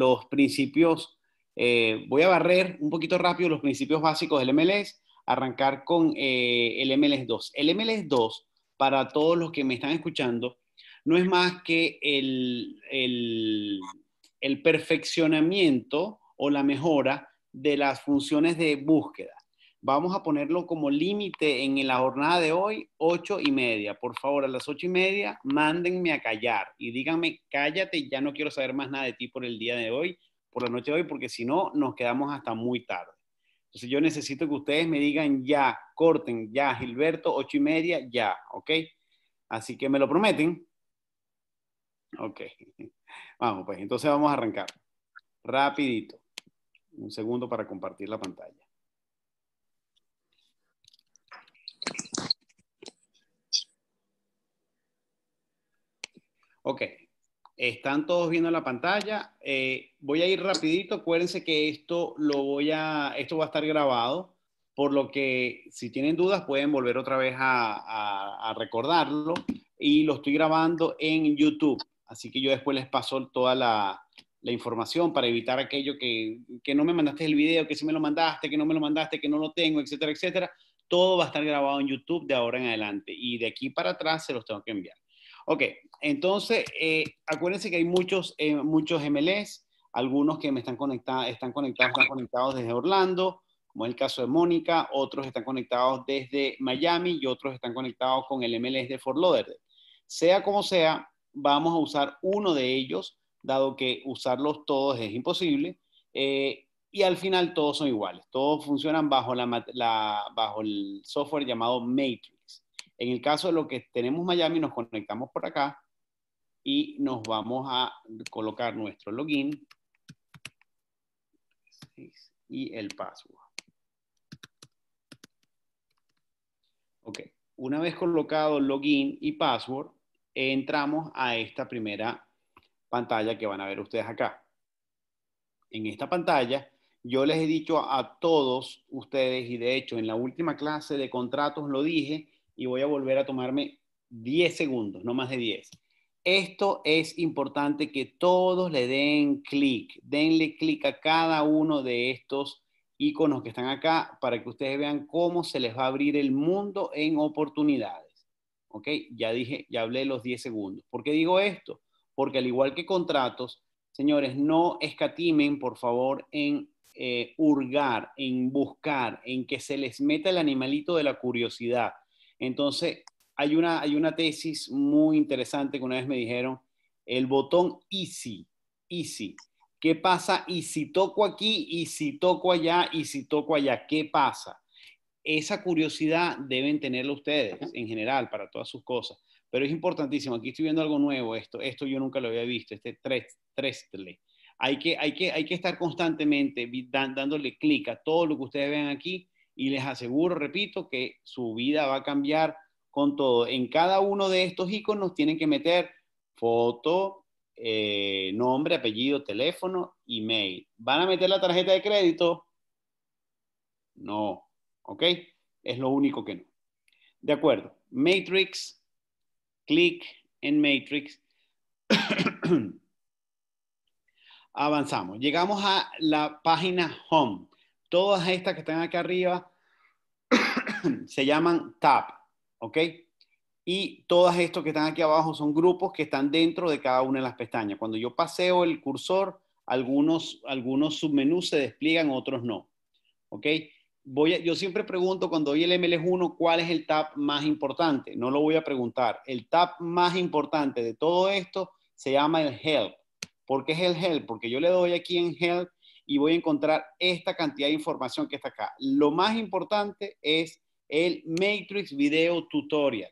los principios, eh, voy a barrer un poquito rápido los principios básicos del MLS, arrancar con eh, el MLS 2. El MLS 2, para todos los que me están escuchando, no es más que el, el perfeccionamiento o la mejora de las funciones de búsqueda vamos a ponerlo como límite en la jornada de hoy, ocho y media. Por favor, a las ocho y media, mándenme a callar y díganme, cállate, ya no quiero saber más nada de ti por el día de hoy, por la noche de hoy, porque si no, nos quedamos hasta muy tarde. Entonces yo necesito que ustedes me digan ya, corten, ya, Gilberto, ocho y media, ya, ¿ok? Así que me lo prometen. Ok. Vamos, pues entonces vamos a arrancar. Rapidito. Un segundo para compartir la pantalla. Ok, están todos viendo la pantalla. Eh, voy a ir rapidito. Acuérdense que esto lo voy a, esto va a estar grabado, por lo que si tienen dudas pueden volver otra vez a, recordarlo. Y lo estoy grabando en YouTube, así que yo después les paso toda la, información para evitar aquello que, que, no me mandaste el video, que si me lo mandaste, que no me lo mandaste, que no lo tengo, etcétera, etcétera. Todo va a estar grabado en YouTube de ahora en adelante y de aquí para atrás se los tengo que enviar. Ok, entonces, eh, acuérdense que hay muchos, eh, muchos MLs, algunos que me están, están conectados, están conectados desde Orlando, como es el caso de Mónica, otros están conectados desde Miami y otros están conectados con el MLS de Fort Lauderdale. Sea como sea, vamos a usar uno de ellos, dado que usarlos todos es imposible, eh, y al final todos son iguales, todos funcionan bajo, la, bajo el software llamado Matrix. En el caso de lo que tenemos Miami, nos conectamos por acá y nos vamos a colocar nuestro login y el password. Ok, una vez colocado login y password, entramos a esta primera pantalla que van a ver ustedes acá. En esta pantalla yo les he dicho a todos ustedes, y de hecho en la última clase de contratos lo dije, y voy a volver a tomarme 10 segundos, no más de 10. Esto es importante que todos le den clic, denle clic a cada uno de estos iconos que están acá para que ustedes vean cómo se les va a abrir el mundo en oportunidades. ¿Ok? Ya dije, ya hablé los 10 segundos. ¿Por qué digo esto? Porque al igual que contratos, señores, no escatimen, por favor, en eh, hurgar, en buscar, en que se les meta el animalito de la curiosidad entonces, hay una, hay una tesis muy interesante que una vez me dijeron, el botón easy, easy. ¿Qué pasa? Y si toco aquí, y si toco allá, y si toco allá, ¿qué pasa? Esa curiosidad deben tenerlo ustedes en general para todas sus cosas. Pero es importantísimo, aquí estoy viendo algo nuevo, esto, esto yo nunca lo había visto, este trestle. Hay que, hay, que, hay que estar constantemente dándole clic a todo lo que ustedes vean aquí, y les aseguro, repito, que su vida va a cambiar con todo. En cada uno de estos iconos tienen que meter foto, eh, nombre, apellido, teléfono, email. ¿Van a meter la tarjeta de crédito? No, ¿ok? Es lo único que no. De acuerdo, Matrix, clic en Matrix. Avanzamos, llegamos a la página home. Todas estas que están acá arriba se llaman tab, ¿ok? Y todas estos que están aquí abajo son grupos que están dentro de cada una de las pestañas. Cuando yo paseo el cursor, algunos, algunos submenús se despliegan, otros no, ¿ok? Voy a, yo siempre pregunto cuando doy el ML1 cuál es el tab más importante. No lo voy a preguntar. El tab más importante de todo esto se llama el help. ¿Por qué es el help? Porque yo le doy aquí en help y voy a encontrar esta cantidad de información que está acá. Lo más importante es el Matrix Video Tutorial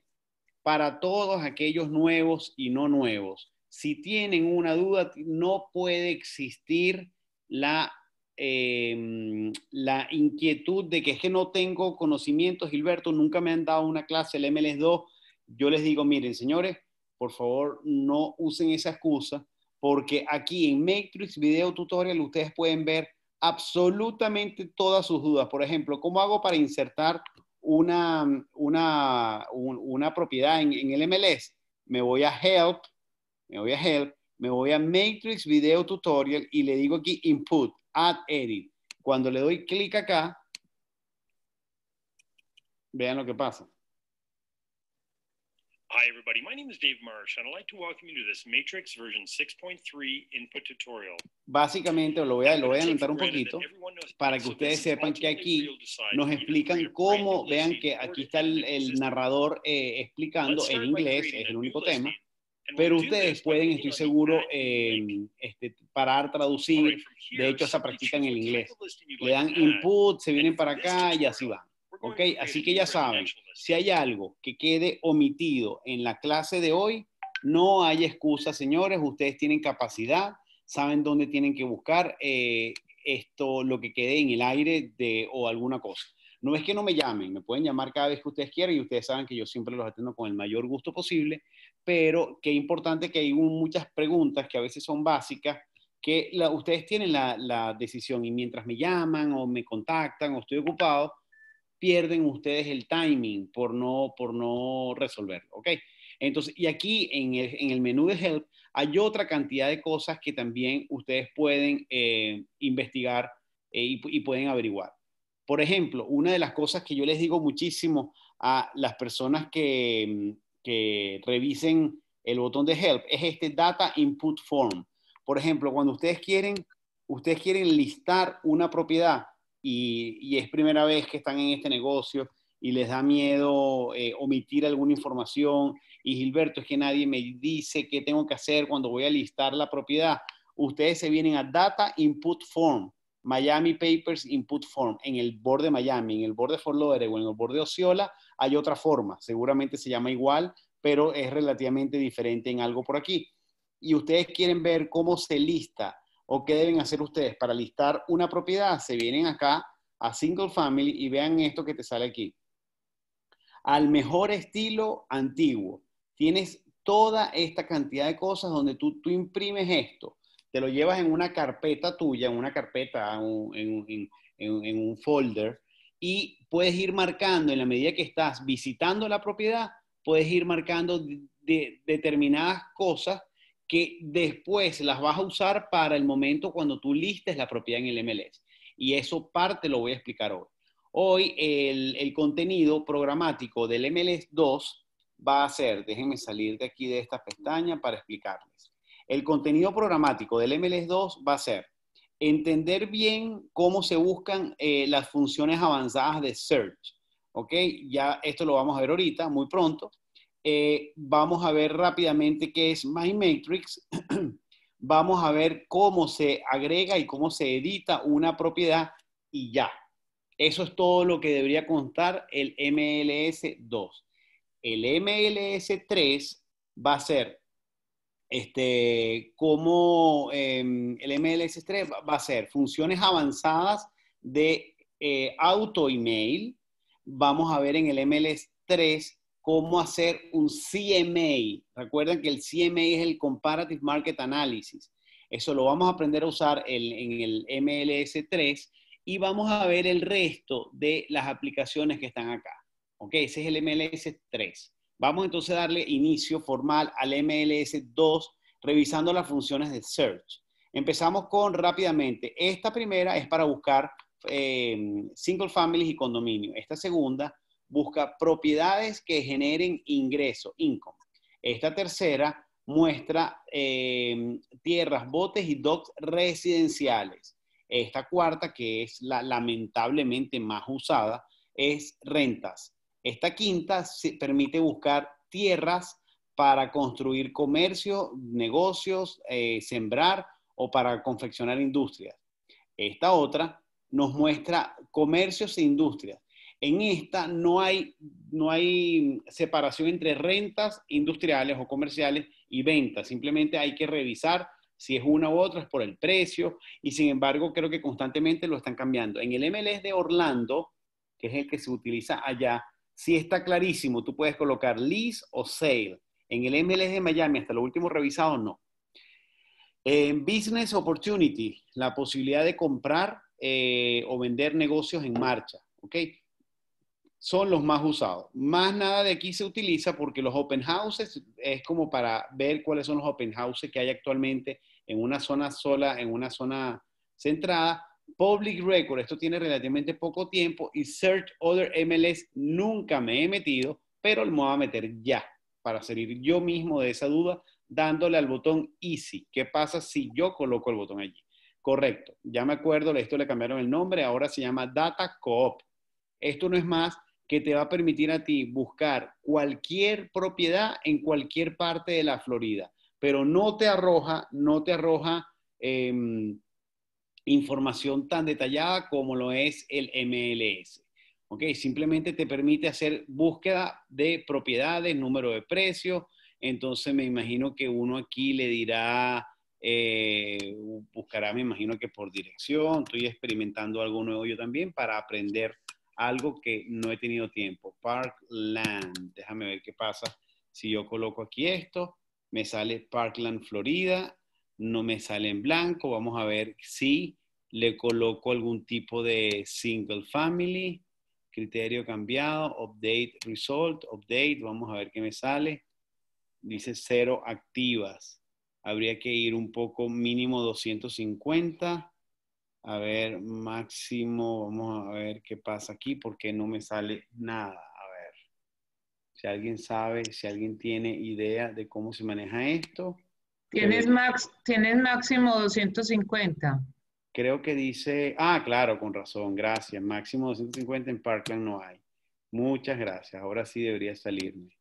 para todos aquellos nuevos y no nuevos. Si tienen una duda, no puede existir la, em, la inquietud de que es que no tengo conocimientos, Gilberto, nunca me han dado una clase, el MLS2. Yo les digo, miren, señores, por favor, no usen esa excusa, porque aquí en Matrix Video Tutorial ustedes pueden ver absolutamente todas sus dudas. Por ejemplo, ¿cómo hago para insertar una, una, propiedad en, en, el MLS, me voy a Help, me voy a Help, me voy a Matrix Video Tutorial y le digo aquí Input, Add Edit. Cuando le doy clic acá, vean lo que pasa. Hi, everybody. My name is Dave Marsh, and I'd like to you this Matrix version 6.3 input tutorial. Básicamente, lo voy a, lo voy a un poquito para que ustedes sepan que aquí nos explican cómo, vean que aquí está el, narrador eh, explicando en inglés, es el único tema, pero ustedes pueden, estoy seguro, em, este, parar, traducir, de hecho, se practican en inglés. Le dan input, se vienen para acá y así van. Ok, así que ya saben, si hay algo que quede omitido en la clase de hoy, no hay excusa, señores, ustedes tienen capacidad, saben dónde tienen que buscar eh, esto, lo que quede en el aire de, o alguna cosa. No es que no me llamen, me pueden llamar cada vez que ustedes quieran y ustedes saben que yo siempre los atendo con el mayor gusto posible, pero qué importante que hay muchas preguntas que a veces son básicas que ustedes tienen la, decisión y mientras me llaman o me contactan o estoy ocupado, pierden ustedes el timing por no, por no resolverlo, ¿ok? Entonces, y aquí en el, menú de Help hay otra cantidad de cosas que también ustedes pueden eh, investigar eh, y, pueden averiguar. Por ejemplo, una de las cosas que yo les digo muchísimo a las personas que, que, revisen el botón de help es este data input form. Por ejemplo, cuando ustedes quieren, ustedes quieren listar una propiedad, y, es primera vez que están en este negocio y les da miedo eh, omitir alguna información. Y Gilberto, es que nadie me dice qué tengo que hacer cuando voy a listar la propiedad. Ustedes se vienen a Data Input Form, Miami Papers Input Form, en el borde de Miami, en el borde de Fort o en el borde de Osceola, hay otra forma, seguramente se llama igual, pero es relativamente diferente en algo por aquí. Y ustedes quieren ver cómo se lista o qué deben hacer ustedes para listar una propiedad, se vienen acá a Single Family y vean esto que te sale aquí. Al mejor estilo antiguo. Tienes toda esta cantidad de cosas donde tú, tú imprimes esto, te lo llevas en una carpeta tuya, en una carpeta, en un, folder, y puedes ir marcando en la medida que estás visitando la propiedad, puedes ir marcando determinadas cosas que después las vas a usar para el momento cuando tú listes la propiedad en el MLS. Y eso parte lo voy a explicar hoy. Hoy el, contenido programático del MLS 2 va a ser, déjenme salir de aquí de esta pestaña para explicarles. El contenido programático del MLS 2 va a ser entender bien cómo se buscan eh, las funciones avanzadas de search. ¿Ok? Ya esto lo vamos a ver ahorita, muy pronto. Eh, vamos a ver rápidamente qué es My Matrix vamos a ver cómo se agrega y cómo se edita una propiedad y ya. Eso es todo lo que debería contar el MLS 2. El MLS 3 va a ser este, cómo em, el MLS 3 va a ser funciones avanzadas de eh, auto email. Vamos a ver en el MLS 3 cómo hacer un CMA. Recuerden que el CMA es el Comparative Market Analysis. Eso lo vamos a aprender a usar en, el MLS3 y vamos a ver el resto de las aplicaciones que están acá. ¿Ok? Ese es el MLS3. Vamos entonces a darle inicio formal al MLS2 revisando las funciones de Search. Empezamos con rápidamente. Esta primera es para buscar eh, single families y condominio. Esta segunda busca propiedades que generen ingreso, income. Esta tercera muestra em, tierras, botes y docks residenciales. Esta cuarta, que es la lamentablemente más usada, es rentas. Esta quinta se permite buscar tierras para construir comercio, negocios, eh, sembrar o para confeccionar industrias. Esta otra nos muestra comercios e industrias. En esta no hay, no hay separación entre rentas industriales o comerciales y ventas, simplemente hay que revisar si es una u otra, es por el precio, y sin embargo creo que constantemente lo están cambiando. En el MLS de Orlando, que es el que se utiliza allá, sí está clarísimo, tú puedes colocar lease o sale. En el MLS de Miami, hasta lo último revisado, no. En Business Opportunity, la posibilidad de comprar eh, o vender negocios en marcha. ¿okay? son los más usados. Más nada de aquí se utiliza porque los open houses es como para ver cuáles son los open houses que hay actualmente en una zona sola, en una zona centrada. Public Record, esto tiene relativamente poco tiempo y Search Other MLS nunca me he metido, pero lo voy a meter ya para salir yo mismo de esa duda dándole al botón Easy. ¿Qué pasa si yo coloco el botón allí? Correcto, ya me acuerdo, esto le cambiaron el nombre, ahora se llama Data Coop. Esto no es más que te va a permitir a ti buscar cualquier propiedad en cualquier parte de la Florida, pero no te arroja, no te arroja em, información tan detallada como lo es el MLS. ¿ok? Simplemente te permite hacer búsqueda de propiedades, número de precios. Entonces me imagino que uno aquí le dirá, eh, buscará, me imagino que por dirección, estoy experimentando algo nuevo yo también para aprender algo que no he tenido tiempo. Parkland, déjame ver qué pasa. Si yo coloco aquí esto, me sale Parkland, Florida, no me sale en blanco. Vamos a ver si le coloco algún tipo de single family, criterio cambiado, update result, update, vamos a ver qué me sale. Dice cero activas. Habría que ir un poco mínimo 250. A ver, máximo, vamos a ver qué pasa aquí porque no me sale nada. A ver, si alguien sabe, si alguien tiene idea de cómo se maneja esto. Tienes, tienes máximo 250. Creo que dice, ah, claro, con razón, gracias. Máximo 250 en Parkland no hay. Muchas gracias. Ahora sí debería salirme.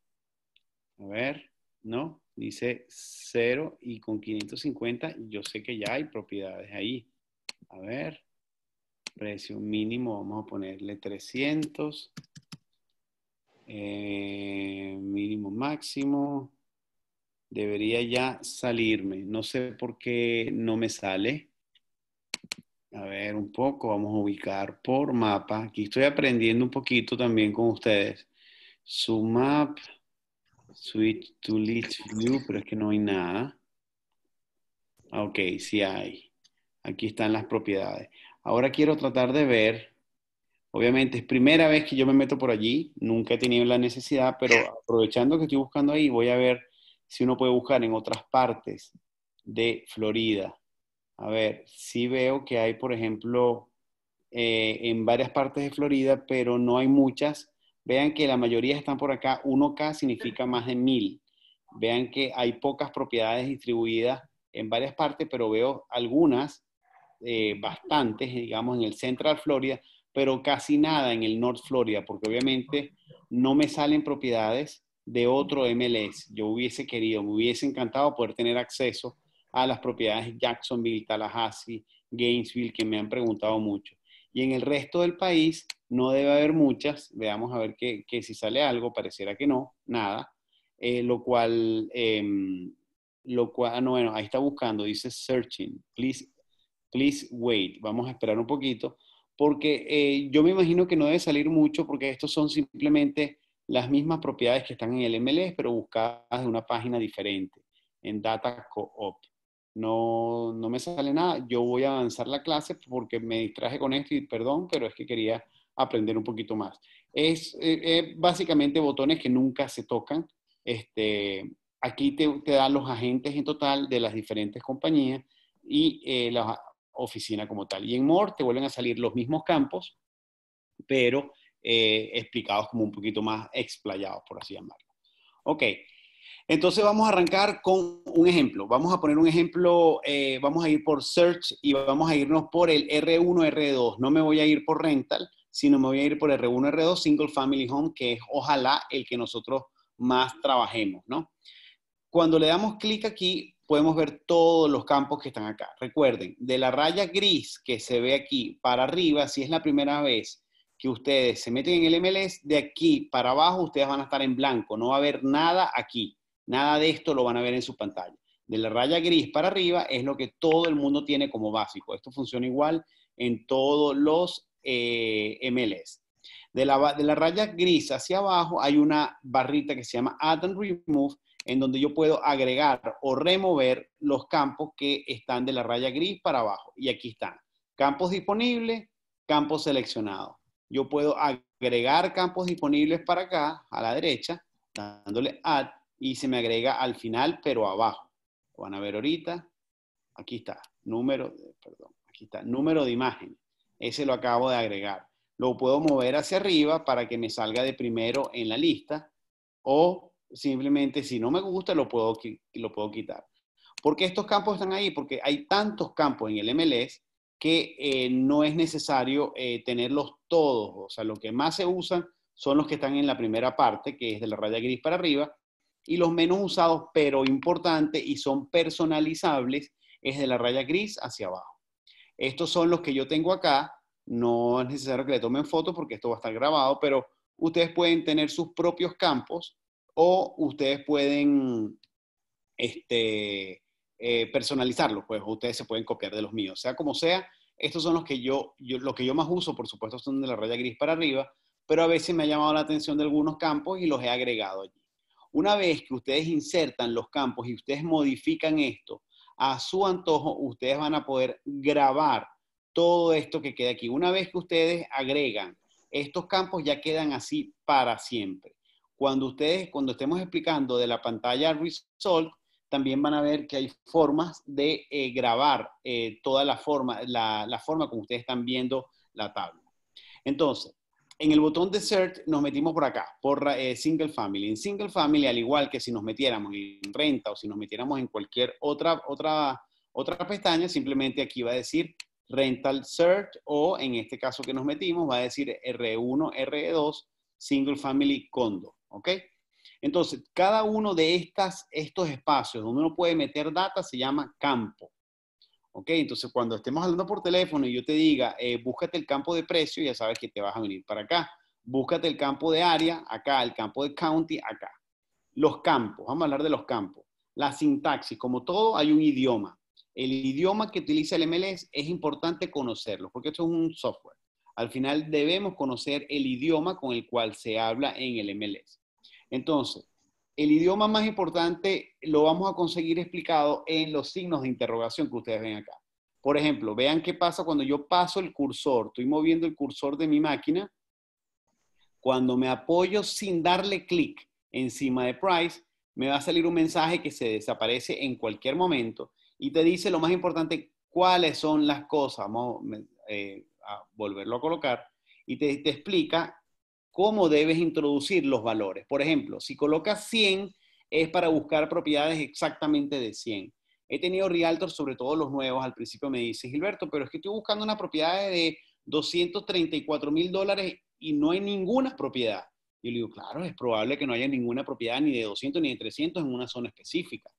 A ver, ¿no? Dice 0 y con 550 yo sé que ya hay propiedades ahí. A ver, precio mínimo, vamos a ponerle 300. Eh, mínimo máximo. Debería ya salirme. No sé por qué no me sale. A ver, un poco, vamos a ubicar por mapa. Aquí estoy aprendiendo un poquito también con ustedes. Su map, switch to list view, pero es que no hay nada. Ah, ok, sí hay. Aquí están las propiedades. Ahora quiero tratar de ver, obviamente es primera vez que yo me meto por allí, nunca he tenido la necesidad, pero aprovechando que estoy buscando ahí, voy a ver si uno puede buscar en otras partes de Florida. A ver, sí veo que hay, por ejemplo, eh, en varias partes de Florida, pero no hay muchas. Vean que la mayoría están por acá. 1K significa más de mil. Vean que hay pocas propiedades distribuidas en varias partes, pero veo algunas eh, bastantes, digamos, en el Central Florida, pero casi nada en el North Florida, porque obviamente no me salen propiedades de otro MLS. Yo hubiese querido, me hubiese encantado poder tener acceso a las propiedades Jacksonville, Tallahassee, Gainesville, que me han preguntado mucho. Y en el resto del país no debe haber muchas, veamos a ver que, si sale algo, pareciera que no, nada, eh, lo cual, em, lo cual, ah, no, bueno, ahí está buscando, dice searching, please please wait, vamos a esperar un poquito, porque eh, yo me imagino que no debe salir mucho porque estos son simplemente las mismas propiedades que están en el MLS, e, pero buscadas de una página diferente, en Data Co-op. No, no me sale nada, yo voy a avanzar la clase porque me distraje con esto y perdón, pero es que quería aprender un poquito más. Es, eh, eh, básicamente botones que nunca se tocan. Este, aquí te, te dan los agentes en total de las diferentes compañías y eh, los oficina como tal. Y en More te vuelven a salir los mismos campos, pero eh, explicados como un poquito más explayados, por así llamarlo. Ok, entonces vamos a arrancar con un ejemplo. Vamos a poner un ejemplo, eh, vamos a ir por search y vamos a irnos por el R1, R2. No me voy a ir por rental, sino me voy a ir por R1, R2, single family home, que es ojalá el que nosotros más trabajemos, ¿no? Cuando le damos clic aquí, podemos ver todos los campos que están acá. Recuerden, de la raya gris que se ve aquí para arriba, si es la primera vez que ustedes se meten en el MLS, de aquí para abajo ustedes van a estar en blanco, no va a haber nada aquí, nada de esto lo van a ver en su pantalla. De la raya gris para arriba es lo que todo el mundo tiene como básico. Esto funciona igual en todos los eh, MLS. De de la, raya gris hacia abajo hay una barrita que se llama Add and Remove, en donde yo puedo agregar o remover los campos que están de la raya gris para abajo. Y aquí están. Campos disponibles, campos seleccionados. Yo puedo agregar campos disponibles para acá, a la derecha, dándole Add, y se me agrega al final, pero abajo. van a ver ahorita. Aquí está, número, perdón, aquí está, número de imagen. Ese lo acabo de agregar. Lo puedo mover hacia arriba para que me salga de primero en la lista o simplemente si no me gusta lo puedo, lo puedo quitar. porque estos campos están ahí? Porque hay tantos campos en el MLS que eh, no es necesario eh, tenerlos todos. O sea, lo que más se usan son los que están en la primera parte, que es de la raya gris para arriba, y los menos usados, pero importantes y son personalizables, es de la raya gris hacia abajo. Estos son los que yo tengo acá. No es necesario que le tomen fotos porque esto va a estar grabado, pero ustedes pueden tener sus propios campos o ustedes pueden este, eh, personalizarlos, pues ustedes se pueden copiar de los míos, sea como sea. Estos son los que yo, yo, lo que yo más uso, por supuesto, son de la raya gris para arriba, pero a veces me ha llamado la atención de algunos campos y los he agregado allí. Una vez que ustedes insertan los campos y ustedes modifican esto a su antojo, ustedes van a poder grabar todo esto que queda aquí. Una vez que ustedes agregan estos campos, ya quedan así para siempre. Cuando ustedes, cuando estemos explicando de la pantalla Result, también van a ver que hay formas de eh, grabar eh, toda la forma, la, forma como ustedes están viendo la tabla. Entonces, en el botón de Search nos metimos por acá, por eh, Single Family. En Single Family, al igual que si nos metiéramos en renta o si nos metiéramos en cualquier otra, otra, otra pestaña, simplemente aquí va a decir Rental Search o en este caso que nos metimos va a decir R1, R2, Single Family Condo. ¿ok? Entonces, cada uno de estas, estos espacios donde uno puede meter data se llama campo. ¿Ok? Entonces, cuando estemos hablando por teléfono y yo te diga, eh, búscate el campo de precio, ya sabes que te vas a venir para acá. Búscate el campo de área, acá, el campo de county, acá. Los campos, vamos a hablar de los campos. La sintaxis, como todo, hay un idioma. El idioma que utiliza el MLS es importante conocerlo, porque esto es un software. Al final debemos conocer el idioma con el cual se habla en el MLS. Entonces, el idioma más importante lo vamos a conseguir explicado en los signos de interrogación que ustedes ven acá. Por ejemplo, vean qué pasa cuando yo paso el cursor, estoy moviendo el cursor de mi máquina, cuando me apoyo sin darle clic encima de Price, me va a salir un mensaje que se desaparece en cualquier momento y te dice lo más importante, cuáles son las cosas. Eh, a volverlo a colocar, y te, explica cómo debes introducir los valores. Por ejemplo, si colocas 100, es para buscar propiedades exactamente de 100. He tenido realtors, sobre todo los nuevos, al principio me dice, Gilberto, pero es que estoy buscando una propiedad de 234 mil dólares y no hay ninguna propiedad. Yo le digo, claro, es probable que no haya ninguna propiedad ni de 200 ni de 300 en una zona específica,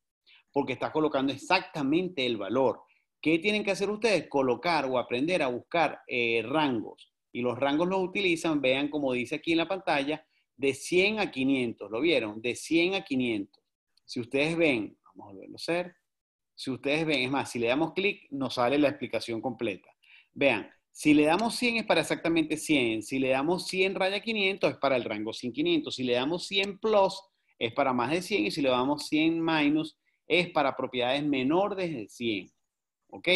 porque está colocando exactamente el valor. ¿Qué tienen que hacer ustedes? Colocar o aprender a buscar eh, rangos. Y los rangos los utilizan, vean como dice aquí en la pantalla, de 100 a 500. ¿Lo vieron? De 100 a 500. Si ustedes ven, vamos a volverlo a hacer. Si ustedes ven, es más, si le damos clic, nos sale la explicación completa. Vean, si le damos 100 es para exactamente 100. Si le damos 100 raya 500 es para el rango 100 500. Si le damos 100 plus es para más de 100. Y si le damos 100 minus es para propiedades menores de 100. ¿Ok?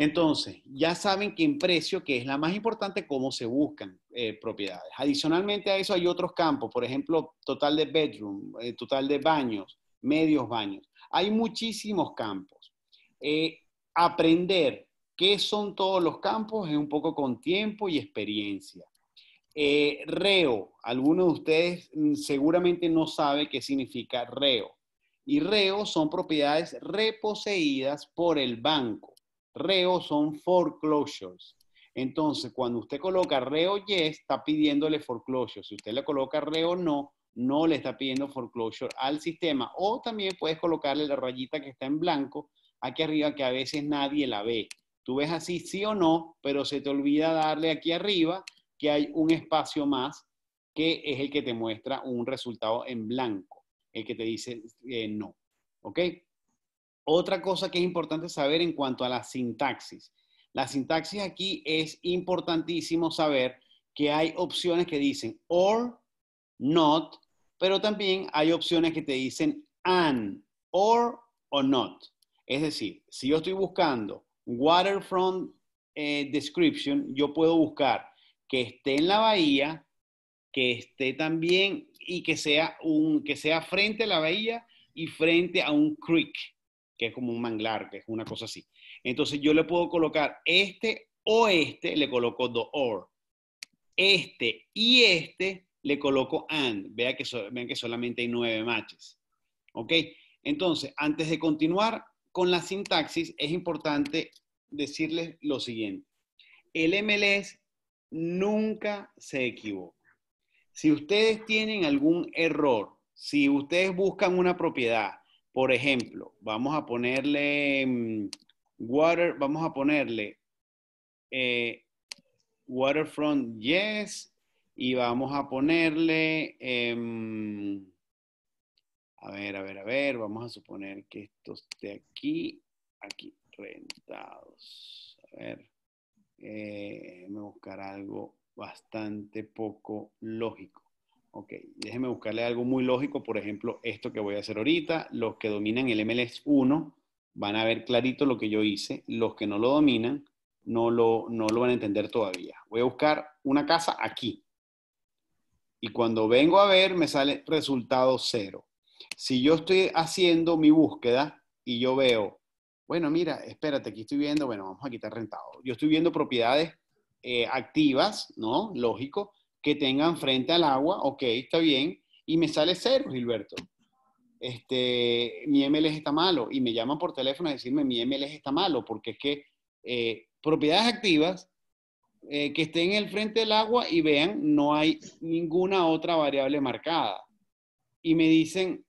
Entonces, ya saben que en precio, que es la más importante, cómo se buscan eh, propiedades. Adicionalmente a eso hay otros campos, por ejemplo, total de bedroom, eh, total de baños, medios baños. Hay muchísimos campos. Eh, aprender qué son todos los campos es un poco con tiempo y experiencia. reo, algunos de ustedes mm, seguramente no sabe qué significa reo y reo son propiedades reposeídas por el banco. Reos son foreclosures. Entonces, cuando usted coloca reo yes, está pidiéndole foreclosure. Si usted le coloca reo no, no le está pidiendo foreclosure al sistema. O también puedes colocarle la rayita que está en blanco aquí arriba que a veces nadie la ve. Tú ves así sí o no, pero se te olvida darle aquí arriba que hay un espacio más que es el que te muestra un resultado en blanco que te dice eh, no. ¿Ok? Otra cosa que es importante saber en cuanto a la sintaxis. La sintaxis aquí es importantísimo saber que hay opciones que dicen or, not, pero también hay opciones que te dicen an, or or not. Es decir, si yo estoy buscando waterfront eh, description, yo puedo buscar que esté en la bahía, que esté también y que sea, un, que sea frente a la bahía y frente a un creek, que es como un manglar, que es una cosa así. Entonces yo le puedo colocar este o este, le coloco do or. Este y este le coloco and. vea que, vean que solamente hay nueve matches. ¿Ok? Entonces, antes de continuar con la sintaxis, es importante decirles lo siguiente. El MLS nunca se equivoca. Si ustedes tienen algún error, si ustedes buscan una propiedad, por ejemplo, vamos a ponerle mm, water, vamos a ponerle eh, waterfront yes y vamos a ponerle, em, a ver, a ver, a ver, vamos a suponer que esto esté aquí, aquí, rentados. A ver, eh, me buscar algo bastante poco lógico. Ok, déjeme buscarle algo muy lógico, por ejemplo, esto que voy a hacer ahorita. Los que dominan el MLS 1 van a ver clarito lo que yo hice. Los que no lo dominan no lo, no lo van a entender todavía. Voy a buscar una casa aquí. Y cuando vengo a ver, me sale resultado cero. Si yo estoy haciendo mi búsqueda y yo veo, bueno, mira, espérate, aquí estoy viendo, bueno, vamos a quitar rentado. Yo estoy viendo propiedades eh, activas, ¿no? Lógico, que tengan frente al agua, ok, está bien, y me sale cero, Gilberto. Este, mi MLS está malo, y me llaman por teléfono a decirme mi MLS está malo, porque es que eh, propiedades activas eh, que estén en el frente del agua y vean, no hay ninguna otra variable marcada. Y me dicen,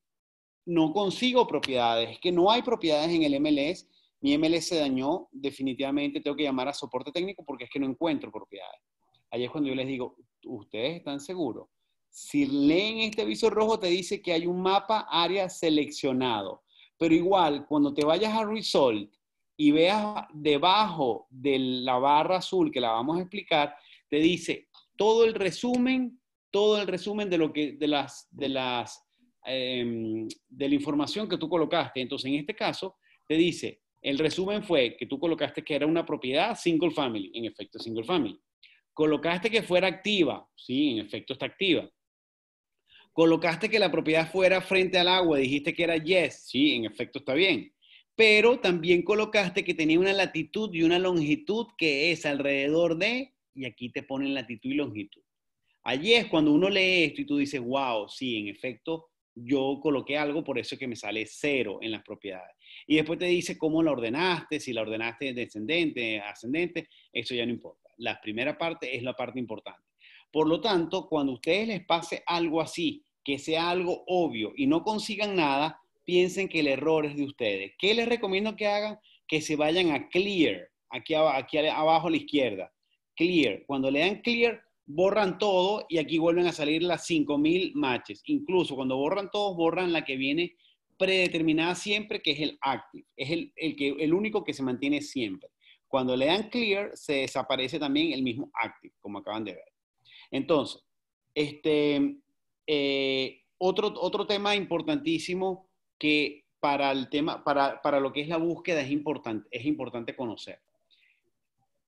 no consigo propiedades, es que no hay propiedades en el MLS mi ML se dañó, definitivamente tengo que llamar a soporte técnico porque es que no encuentro propiedades. Ahí es cuando yo les digo, ustedes están seguros. Si leen este aviso rojo, te dice que hay un mapa área seleccionado. Pero igual, cuando te vayas a Result y veas debajo de la barra azul que la vamos a explicar, te dice todo el resumen, todo el resumen de lo que de las de las em, de la información que tú colocaste. Entonces, en este caso, te dice el resumen fue que tú colocaste que era una propiedad single family, en efecto single family. Colocaste que fuera activa, sí, en efecto está activa. Colocaste que la propiedad fuera frente al agua, dijiste que era yes, sí, en efecto está bien. Pero también colocaste que tenía una latitud y una longitud que es alrededor de, y aquí te ponen latitud y longitud. Allí es cuando uno lee esto y tú dices, wow, sí, en efecto, yo coloqué algo, por eso que me sale cero en las propiedades. Y después te dice cómo la ordenaste, si la ordenaste descendente, ascendente, eso ya no importa. La primera parte es la parte importante. Por lo tanto, cuando a ustedes les pase algo así, que sea algo obvio y no consigan nada, piensen que el error es de ustedes. ¿Qué les recomiendo que hagan? Que se vayan a Clear, aquí, abajo a la izquierda. Clear. Cuando le dan Clear, borran todo y aquí vuelven a salir las 5000 matches. Incluso cuando borran todos, borran la que viene predeterminada siempre, que es el active, es el, que, el único que se mantiene siempre. Cuando le dan clear, se desaparece también el mismo active, como acaban de ver. Entonces, este, eh, otro, otro tema importantísimo que para, el tema, para, lo que es la búsqueda es importante, es importante conocer.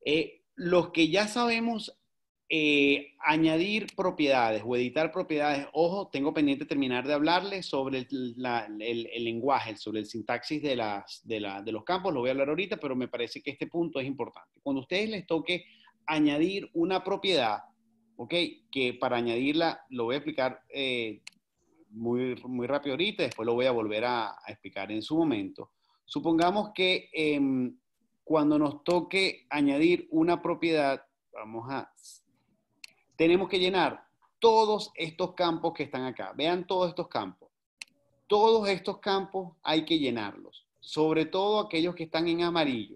Eh, los que ya sabemos eh, añadir propiedades o editar propiedades, ojo, tengo pendiente terminar de hablarles sobre el, lenguaje, sobre el sintaxis de, de, los campos, lo voy a hablar ahorita, pero me parece que este punto es importante. Cuando a ustedes les toque añadir una propiedad, ¿ok? Que para añadirla, lo voy a explicar eh, muy, muy rápido ahorita, después lo voy a volver a, explicar en su momento. Supongamos que em, cuando nos toque añadir una propiedad, vamos a tenemos que llenar todos estos campos que están acá. Vean todos estos campos. Todos estos campos hay que llenarlos, sobre todo aquellos que están en amarillo.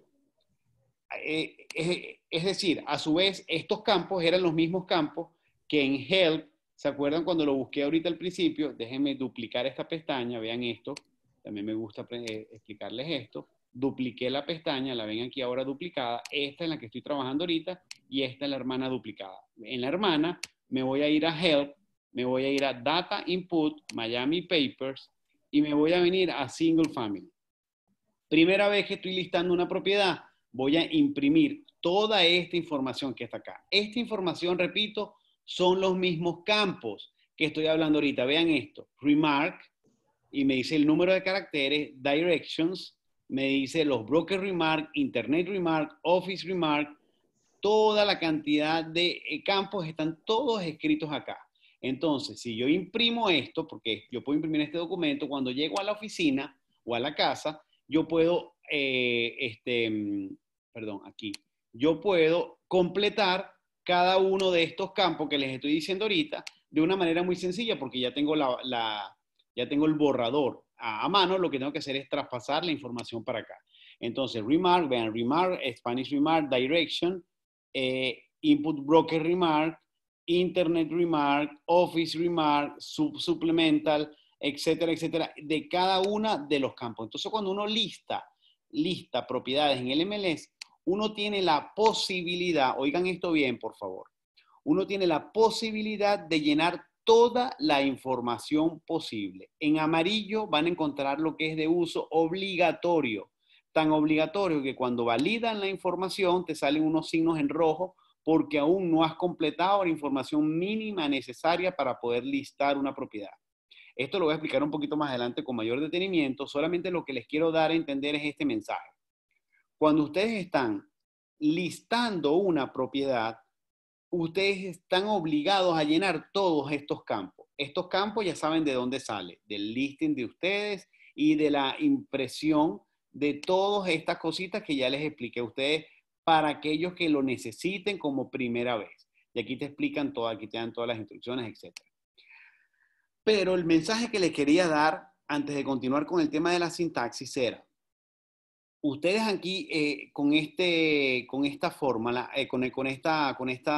Eh, es, es decir, a su vez, estos campos eran los mismos campos que en Help, ¿se acuerdan cuando lo busqué ahorita al principio? Déjenme duplicar esta pestaña, vean esto, también me gusta eh, explicarles esto dupliqué la pestaña, la ven aquí ahora duplicada, esta es la que estoy trabajando ahorita y esta es la hermana duplicada. En la hermana me voy a ir a Help, me voy a ir a Data Input, Miami Papers y me voy a venir a Single Family. Primera vez que estoy listando una propiedad, voy a imprimir toda esta información que está acá. Esta información, repito, son los mismos campos que estoy hablando ahorita. Vean esto, Remark, y me dice el número de caracteres, Directions, me dice los broker remark, internet remark, office remark, toda la cantidad de eh, campos están todos escritos acá. Entonces, si yo imprimo esto, porque yo puedo imprimir este documento, cuando llego a la oficina o a la casa, yo puedo, eh, este, perdón, aquí, yo puedo completar cada uno de estos campos que les estoy diciendo ahorita de una manera muy sencilla, porque ya tengo, ya tengo el borrador a, mano, lo que tengo que hacer es traspasar la información para acá. Entonces, remark, vean, remark, Spanish remark, direction, eh, input broker remark, internet remark, office remark, sub supplemental, etcétera, etcétera, de cada una de los campos. Entonces, cuando uno lista, lista propiedades en el MLS, uno tiene la posibilidad, oigan esto bien, por favor, uno tiene la posibilidad de llenar toda la información posible. En amarillo van a encontrar lo que es de uso obligatorio, tan obligatorio que cuando validan la información te salen unos signos en rojo porque aún no has completado la información mínima necesaria para poder listar una propiedad. Esto lo voy a explicar un poquito más adelante con mayor detenimiento, solamente lo que les quiero dar a entender es este mensaje. Cuando ustedes están listando una propiedad, ustedes están obligados a llenar todos estos campos. Estos campos ya saben de dónde sale, del listing de ustedes y de la impresión de todas estas cositas que ya les expliqué a ustedes para aquellos que lo necesiten como primera vez. Y aquí te explican todo, aquí te dan todas las instrucciones, etc. Pero el mensaje que les quería dar antes de continuar con el tema de la sintaxis era, ustedes aquí con, esta con, esta,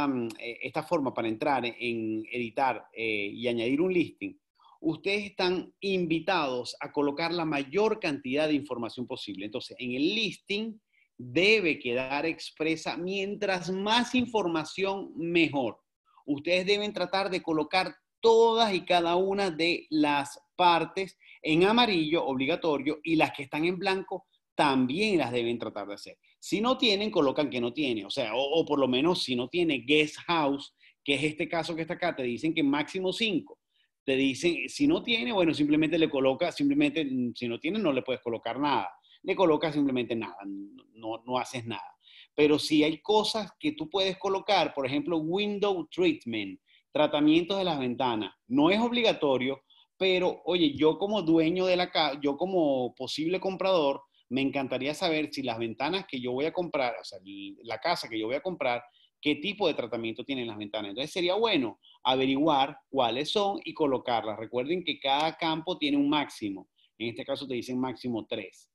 mm, eh, esta forma para entrar en editar eh, y añadir un listing, ustedes están invitados a colocar la mayor cantidad de información posible. Entonces, en el listing debe quedar expresa mientras más información, mejor. Ustedes deben tratar de colocar todas y cada una de las partes en amarillo obligatorio y las que están en blanco también las deben tratar de hacer. Si no tienen, colocan que no tiene, o sea, o, por lo menos si no tiene guest house, que es este caso que está acá, te dicen que máximo cinco. Te dicen, si no tiene, bueno, simplemente le coloca, simplemente, mm, si no tiene, no le puedes colocar nada. Le coloca simplemente nada, no, no haces nada. Pero si hay cosas que tú puedes colocar, por ejemplo, window treatment, tratamientos de las ventanas, no es obligatorio, pero oye, yo como dueño de la casa, yo como posible comprador, me encantaría saber si las ventanas que yo voy a comprar, o sea, la casa que yo voy a comprar, qué tipo de tratamiento tienen las ventanas. Entonces sería bueno averiguar cuáles son y colocarlas. Recuerden que cada campo tiene un máximo. En este caso te dicen máximo tres.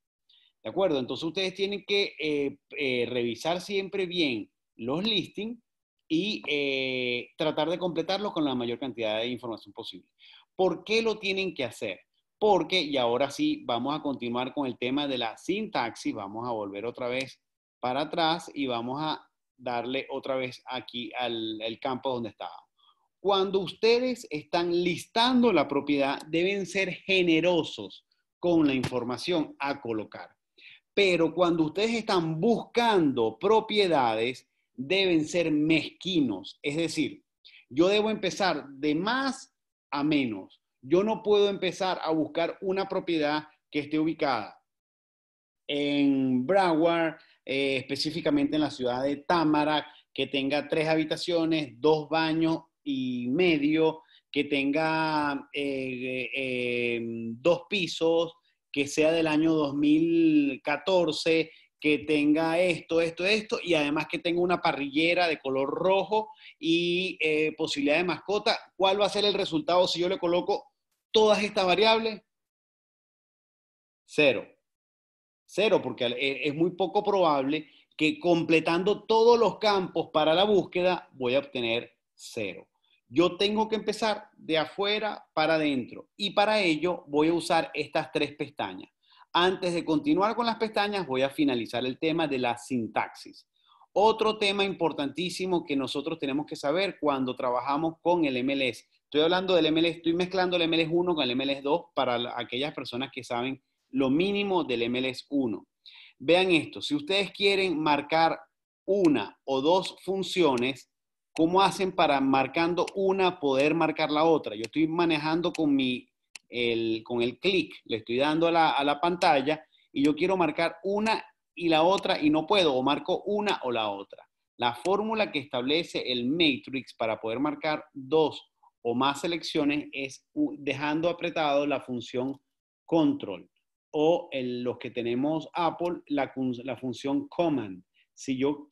¿De acuerdo? Entonces ustedes tienen que eh, eh, revisar siempre bien los listings y eh, tratar de completarlos con la mayor cantidad de información posible. ¿Por qué lo tienen que hacer? porque, y ahora sí, vamos a continuar con el tema de la sintaxis, vamos a volver otra vez para atrás y vamos a darle otra vez aquí al campo donde estaba. Cuando ustedes están listando la propiedad, deben ser generosos con la información a colocar. Pero cuando ustedes están buscando propiedades, deben ser mezquinos. Es decir, yo debo empezar de más a menos yo no puedo empezar a buscar una propiedad que esté ubicada en Broward, eh, específicamente en la ciudad de Tamarack, que tenga tres habitaciones, dos baños y medio, que tenga eh, eh, dos pisos, que sea del año 2014, que tenga esto, esto, esto, y además que tenga una parrillera de color rojo y posibilidad de mascota. ¿Cuál va a ser el resultado si yo le coloco todas estas variables? Cero. Cero, porque e, es muy poco probable que completando todos los campos para la búsqueda voy a obtener cero. Yo tengo que empezar de afuera para adentro y para ello voy a usar estas tres pestañas. Antes de continuar con las pestañas, voy a finalizar el tema de la sintaxis. Otro tema importantísimo que nosotros tenemos que saber cuando trabajamos con el MLS Estoy hablando del MLS, estoy mezclando el MLS 1 con el MLS 2 para aquellas personas que saben lo mínimo del MLS 1. Vean esto, si ustedes quieren marcar una o dos funciones, ¿cómo hacen para marcando una poder marcar la otra? Yo estoy manejando con, mi, el, con el clic, le estoy dando a la, a la pantalla y yo quiero marcar una y la otra y no puedo, o marco una o la otra. La fórmula que establece el matrix para poder marcar dos o más selecciones, es dejando apretado la función control o en los que tenemos Apple, la, la función command. Si yo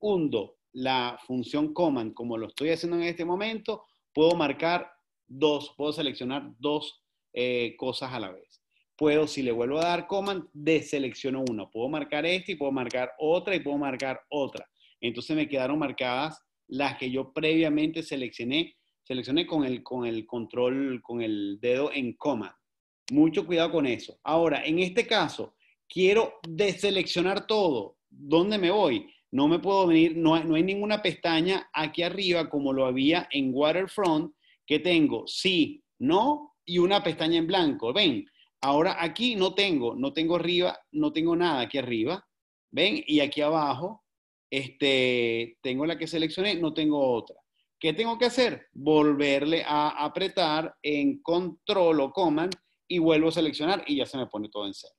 hundo la función command como lo estoy haciendo en este momento, puedo marcar dos, puedo seleccionar dos eh, cosas a la vez. Puedo, si le vuelvo a dar command, deselecciono una. Puedo marcar este y puedo marcar otra y puedo marcar otra. Entonces me quedaron marcadas las que yo previamente seleccioné Seleccioné con el, con el control, con el dedo en coma. Mucho cuidado con eso. Ahora, en este caso, quiero deseleccionar todo. ¿Dónde me voy? No me puedo venir, no hay, no hay ninguna pestaña aquí arriba como lo había en Waterfront, que tengo sí, no y una pestaña en blanco. Ven, ahora aquí no tengo, no tengo arriba, no tengo nada aquí arriba. Ven, y aquí abajo, este, tengo la que seleccioné, no tengo otra. ¿Qué tengo que hacer? Volverle a apretar en control o command y vuelvo a seleccionar y ya se me pone todo en cero.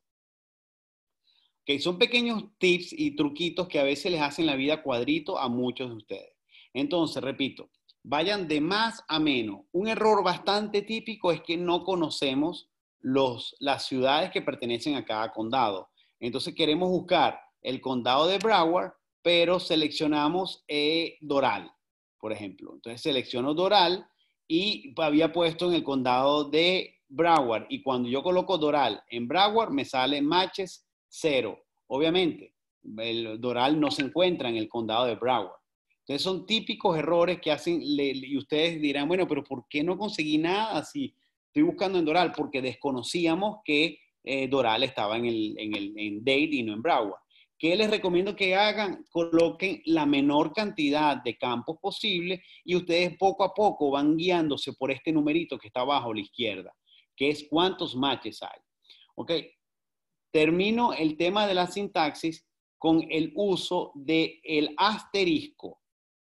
Okay, son pequeños tips y truquitos que a veces les hacen la vida cuadrito a muchos de ustedes. Entonces, repito, vayan de más a menos. Un error bastante típico es que no conocemos los, las ciudades que pertenecen a cada condado. Entonces queremos buscar el condado de Broward, pero seleccionamos eh, Doral por ejemplo. Entonces selecciono Doral y había puesto en el condado de Broward. Y cuando yo coloco Doral en Broward, me sale Matches cero. Obviamente, el Doral no se encuentra en el condado de Broward. Entonces son típicos errores que hacen y ustedes dirán, bueno, pero ¿por qué no conseguí nada si estoy buscando en Doral? Porque desconocíamos que eh, Doral estaba en, el, en, el, en Dade y no en Broward. ¿Qué les recomiendo que hagan? Coloquen la menor cantidad de campos posible y ustedes poco a poco van guiándose por este numerito que está abajo a la izquierda, que es cuántos matches hay. ¿Ok? Termino el tema de la sintaxis con el uso del el asterisco,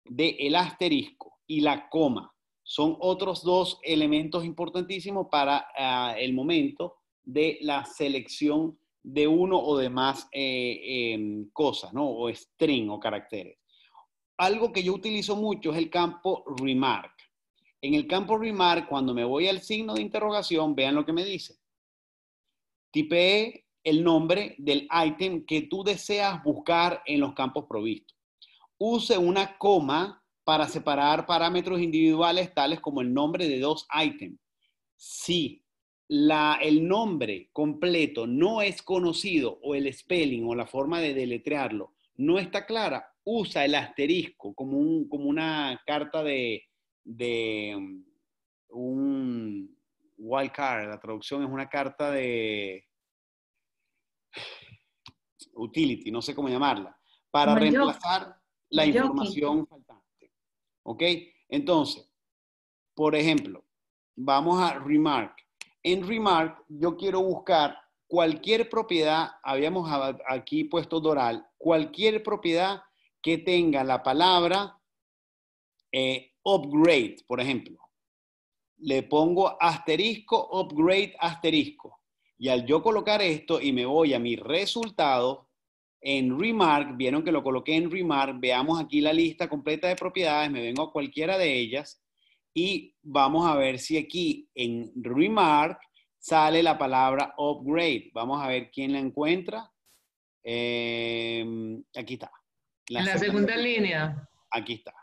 del el asterisco y la coma. Son otros dos elementos importantísimos para ah, el momento de la selección de uno o de más eh, em, cosas, ¿no? O string o caracteres. Algo que yo utilizo mucho es el campo remark. En el campo remark, cuando me voy al signo de interrogación, vean lo que me dice. Tipeé el nombre del ítem que tú deseas buscar en los campos provistos. Use una coma para separar parámetros individuales tales como el nombre de dos ítems. Sí el nombre completo no es conocido o el spelling o la forma de deletrearlo no está clara, usa el asterisco como, como una carta de, de um, un wildcard, la traducción es una carta de utility, no sé cómo llamarla, para reemplazar la información faltante. ¿Ok? Entonces, por ejemplo, vamos a remark en Remark yo quiero buscar cualquier propiedad, habíamos aquí puesto Doral, cualquier propiedad que tenga la palabra eh, upgrade, por ejemplo. Le pongo asterisco, upgrade, asterisco. Y al yo colocar esto y me voy a mi resultado, en Remark, vieron que lo coloqué en Remark, veamos aquí la lista completa de propiedades, me vengo a cualquiera de ellas y vamos a ver si aquí en remark sale la palabra upgrade. Vamos a ver quién la encuentra. Em, aquí está. en la segunda, línea. Aquí está.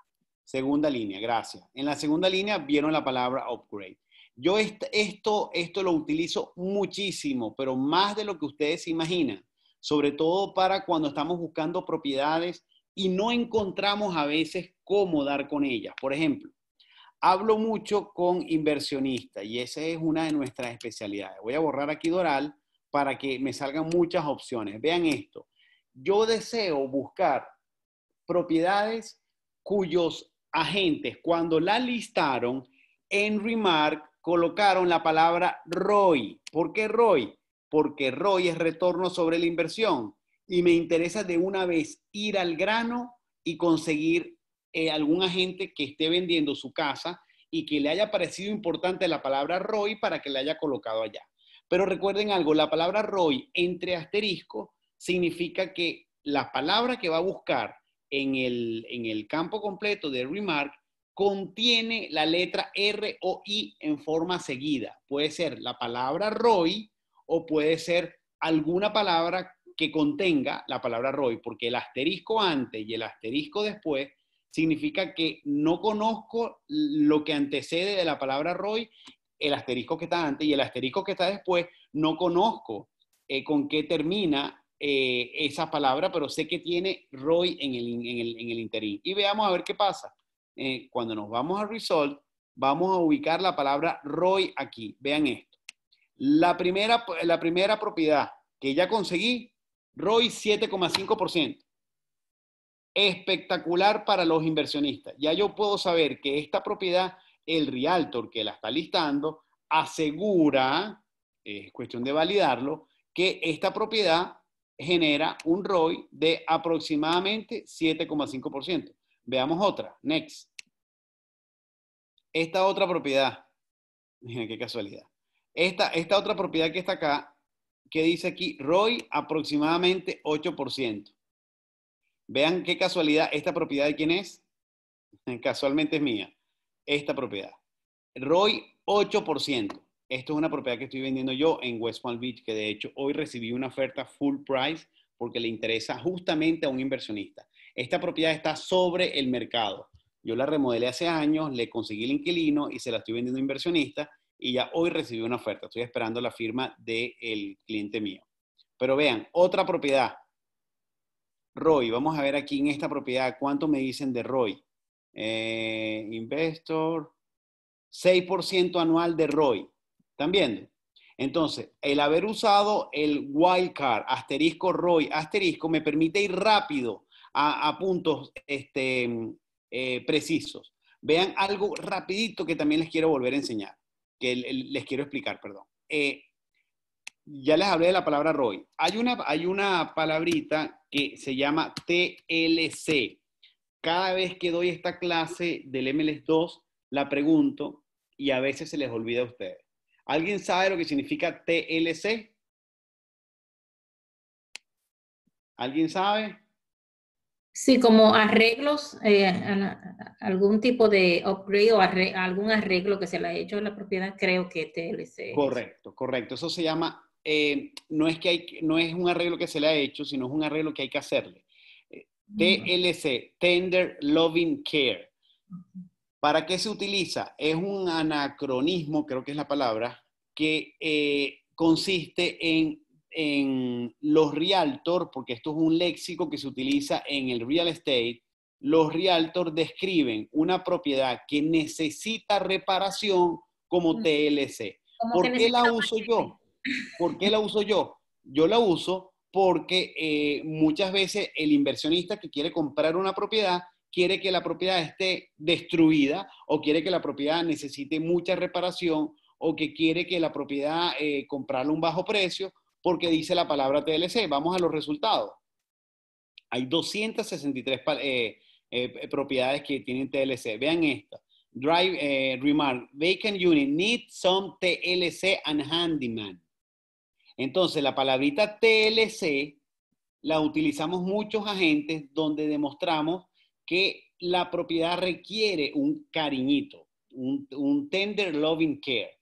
Segunda línea, gracias. En la segunda línea vieron la palabra upgrade. Yo esto, esto lo utilizo muchísimo, pero más de lo que ustedes imaginan, sobre todo para cuando estamos buscando propiedades y no encontramos a veces cómo dar con ellas. Por ejemplo, hablo mucho con inversionistas y esa es una de nuestras especialidades. Voy a borrar aquí Doral para que me salgan muchas opciones. Vean esto. Yo deseo buscar propiedades cuyos agentes, cuando la listaron en Remark, colocaron la palabra ROI. ¿Por qué ROI? Porque ROI es retorno sobre la inversión y me interesa de una vez ir al grano y conseguir eh, algún agente que esté vendiendo su casa y que le haya parecido importante la palabra ROI para que le haya colocado allá. Pero recuerden algo, la palabra ROI entre asterisco significa que la palabra que va a buscar en el, campo completo de remark contiene la letra R o I en forma seguida. Puede ser la palabra ROI o puede ser alguna palabra que contenga la palabra ROI, porque el asterisco antes y el asterisco después significa que no conozco lo que antecede de la palabra Roy, el asterisco que está antes y el asterisco que está después, no conozco eh, con qué termina eh, esa palabra, pero sé que tiene Roy en el, en interín. Y veamos a ver qué pasa. Eh, cuando nos vamos a Resolve, vamos a ubicar la palabra Roy aquí. Vean esto. La primera, la primera propiedad que ya conseguí, Roy 7,5% espectacular para los inversionistas. Ya yo puedo saber que esta propiedad, el realtor que la está listando, asegura, es cuestión de validarlo, que esta propiedad genera un ROI de aproximadamente 7,5%. Veamos otra. Next. Esta otra propiedad. Qué casualidad. Esta, esta otra propiedad que está acá, que dice aquí ROI aproximadamente 8%. Vean qué casualidad, esta propiedad de quién es. Casualmente es mía. Esta propiedad. ROI 8%. Esto es una propiedad que estoy vendiendo yo en West Palm Beach, que de hecho hoy recibí una oferta full price porque le interesa justamente a un inversionista. Esta propiedad está sobre el mercado. Yo la remodelé hace años, le conseguí el inquilino y se la estoy vendiendo a inversionista y ya hoy recibí una oferta. Estoy esperando la firma del cliente mío. Pero vean, otra propiedad, Roy, Vamos a ver aquí en esta propiedad cuánto me dicen de Roy? Eh, investor, 6% anual de Roy. ¿Están viendo? Entonces, el haber usado el wildcard, asterisco Roy, asterisco, me permite ir rápido a, puntos este, eh, precisos. Vean algo rapidito que también les quiero volver a enseñar, que les quiero explicar, perdón. Eh, ya les hablé de la palabra ROI. Hay una, hay una palabrita que se llama TLC. Cada vez que doy esta clase del MLS 2, la pregunto y a veces se les olvida a ustedes. ¿Alguien sabe lo que significa TLC? ¿Alguien sabe? Sí, como arreglos, eh, algún tipo de upgrade o algún arreglo que se le ha hecho a la propiedad, creo que TLC. Correcto, correcto. Eso se llama eh, no, es que hay, no es un arreglo que se le ha hecho, sino es un arreglo que hay que hacerle. Eh, TLC, Tender Loving Care. ¿Para qué se utiliza? Es un anacronismo, creo que es la palabra, que eh, consiste en, en los realtor, porque esto es un léxico que se utiliza en el real estate, los realtor describen una propiedad que necesita reparación como TLC. ¿Por qué la uso yo? ¿Por qué la uso yo? Yo la uso porque eh, muchas veces el inversionista que quiere comprar una propiedad quiere que la propiedad esté destruida o quiere que la propiedad necesite mucha reparación o que quiere que la propiedad eh, un bajo precio porque dice la palabra TLC. Vamos a los resultados. Hay 263 eh, eh, propiedades que tienen TLC. Vean esta. Drive, remark, vacant unit, need some TLC and handyman. Entonces, la palabrita TLC la utilizamos muchos agentes donde demostramos que la propiedad requiere un cariñito, un, tender loving care.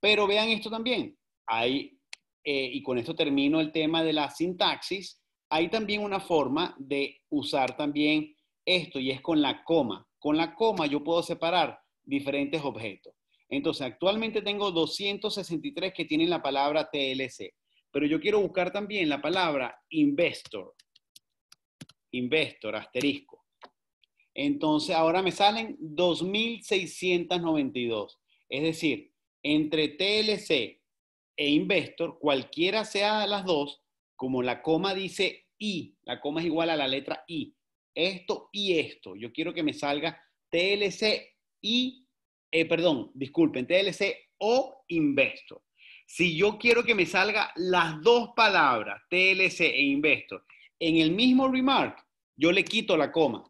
Pero vean esto también. Hay, eh, y con esto termino el tema de la sintaxis, hay también una forma de usar también esto y es con la coma. Con la coma yo puedo separar diferentes objetos. Entonces, actualmente tengo 263 que tienen la palabra TLC, pero yo quiero buscar también la palabra investor. Investor, asterisco. Entonces, ahora me salen 2.692. Es decir, entre TLC e investor, cualquiera sea de las dos, como la coma dice I, la coma es igual a la letra I, esto y esto. Yo quiero que me salga TLC y eh, perdón, disculpen, TLC o Investor. Si yo quiero que me salga las dos palabras, TLC e Investor, en el mismo remark, yo le quito la coma.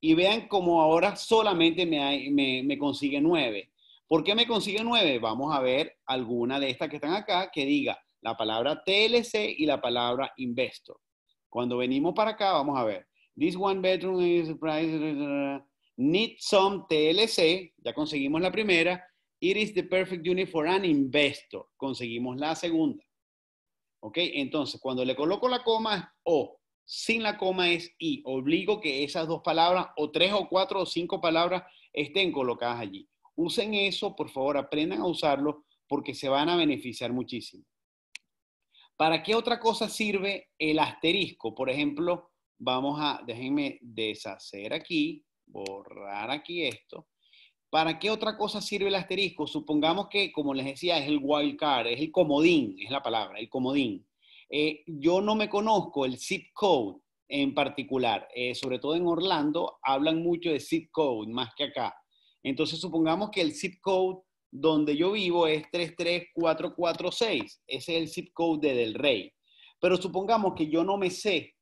Y vean cómo ahora solamente me, consigue nueve. ¿Por qué me consigue nueve? Vamos a ver alguna de estas que están acá que diga la palabra TLC y la palabra Investor. Cuando venimos para acá, vamos a ver. This one bedroom is price. Need Some TLC, ya conseguimos la primera. It is the perfect unit for an investor, conseguimos la segunda. ¿Ok? Entonces, cuando le coloco la coma es O, sin la coma es I. Obligo que esas dos palabras, o tres o cuatro o cinco palabras, estén colocadas allí. Usen eso, por favor, aprendan a usarlo porque se van a beneficiar muchísimo. ¿Para qué otra cosa sirve el asterisco? Por ejemplo, vamos a, déjenme deshacer aquí borrar aquí esto. ¿Para qué otra cosa sirve el asterisco? Supongamos que, como les decía, es el wildcard, es el comodín, es la palabra, el comodín. Eh, yo no me conozco el zip code en particular, eh, sobre todo en Orlando, hablan mucho de zip code más que acá. Entonces, supongamos que el zip code donde yo vivo es 33446, ese es el zip code de Del Rey. Pero supongamos que yo no me sé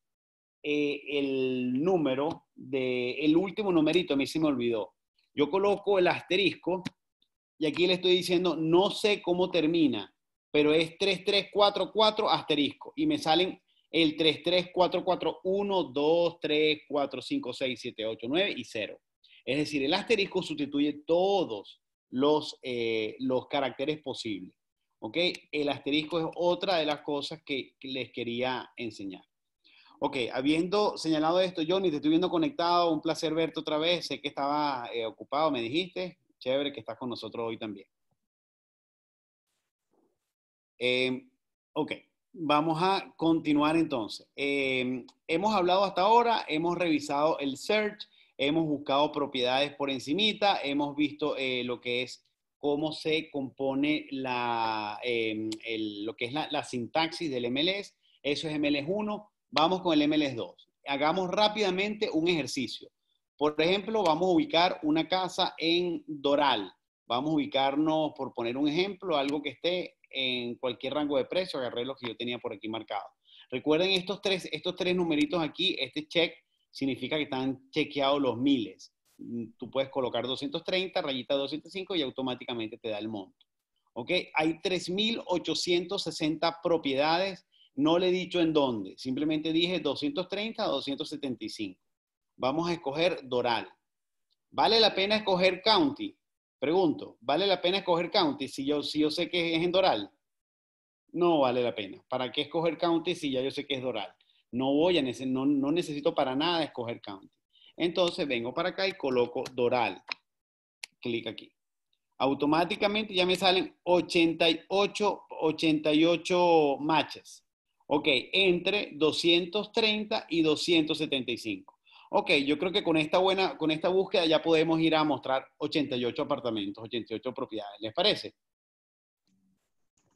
eh, el número del el último numerito, a mí se me olvidó. Yo coloco el asterisco y aquí le estoy diciendo, no sé cómo termina, pero es 3344 asterisco y me salen el 33441, 2, 3, 4, 5, 6, 7, 8, 9 y 0. Es decir, el asterisco sustituye todos los, eh, los caracteres posibles. ¿Ok? El asterisco es otra de las cosas que les quería enseñar. Ok, habiendo señalado esto, Johnny, te estoy viendo conectado, un placer verte otra vez, sé que estaba eh, ocupado, me dijiste, chévere que estás con nosotros hoy también. Em, ok, vamos a continuar entonces. Em, hemos hablado hasta ahora, hemos revisado el search, hemos buscado propiedades por encimita, hemos visto eh, lo que es cómo se compone la, em, lo que es la, la sintaxis del MLS, eso es MLS 1 Vamos con el MLS2. Hagamos rápidamente un ejercicio. Por ejemplo, vamos a ubicar una casa en Doral. Vamos a ubicarnos, por poner un ejemplo, algo que esté en cualquier rango de precio. Agarré los que yo tenía por aquí marcado. Recuerden estos tres, estos tres numeritos aquí. Este check significa que están chequeados los miles. Tú puedes colocar 230, rayita 205 y automáticamente te da el monto. ¿Ok? Hay 3.860 propiedades no le he dicho en dónde, simplemente dije 230 a 275. Vamos a escoger Doral. ¿Vale la pena escoger County? Pregunto, ¿vale la pena escoger County si yo, yo sé que es en Doral? No vale la pena. ¿Para qué escoger County si ya yo sé que es Doral? No voy a no, no necesito para nada escoger County. Entonces vengo para acá y coloco Doral. Clic aquí. Automáticamente ya me salen 88, 88 matches. Ok, entre 230 y 275. Ok, yo creo que con esta, buena, con esta búsqueda ya podemos ir a mostrar 88 apartamentos, 88 propiedades. ¿Les parece?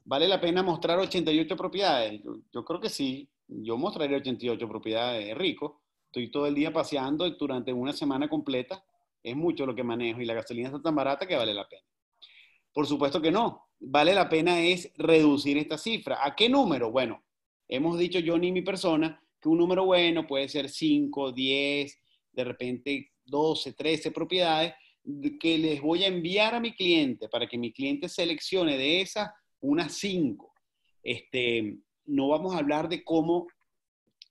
¿Vale la pena mostrar 88 propiedades? Yo, creo que sí. Yo mostraré 88 propiedades, rico. Estoy todo el día paseando durante una semana completa. Es mucho lo que manejo y la gasolina está tan barata que vale la pena. Por supuesto que no. Vale la pena es reducir esta cifra. ¿A qué número? Bueno, Hemos dicho yo ni mi persona que un número bueno puede ser 5, 10, de repente 12, 13 propiedades que les voy a enviar a mi cliente para que mi cliente seleccione de esas unas 5. Este, no vamos a hablar de cómo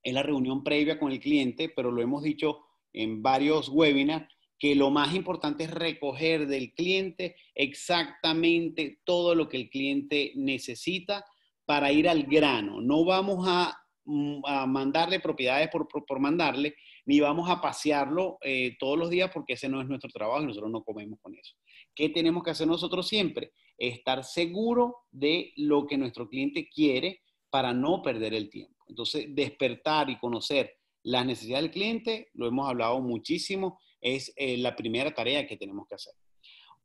es la reunión previa con el cliente, pero lo hemos dicho en varios webinars, que lo más importante es recoger del cliente exactamente todo lo que el cliente necesita para ir al grano. No vamos a, mm, mandarle propiedades por, mandarle, ni vamos a pasearlo eh, todos los días porque ese no es nuestro trabajo y nosotros no comemos con eso. ¿Qué tenemos que hacer nosotros siempre? Estar seguro de lo que nuestro cliente quiere para no perder el tiempo. Entonces, despertar y conocer las necesidades del cliente, lo hemos hablado muchísimo, es eh, la primera tarea que tenemos que hacer.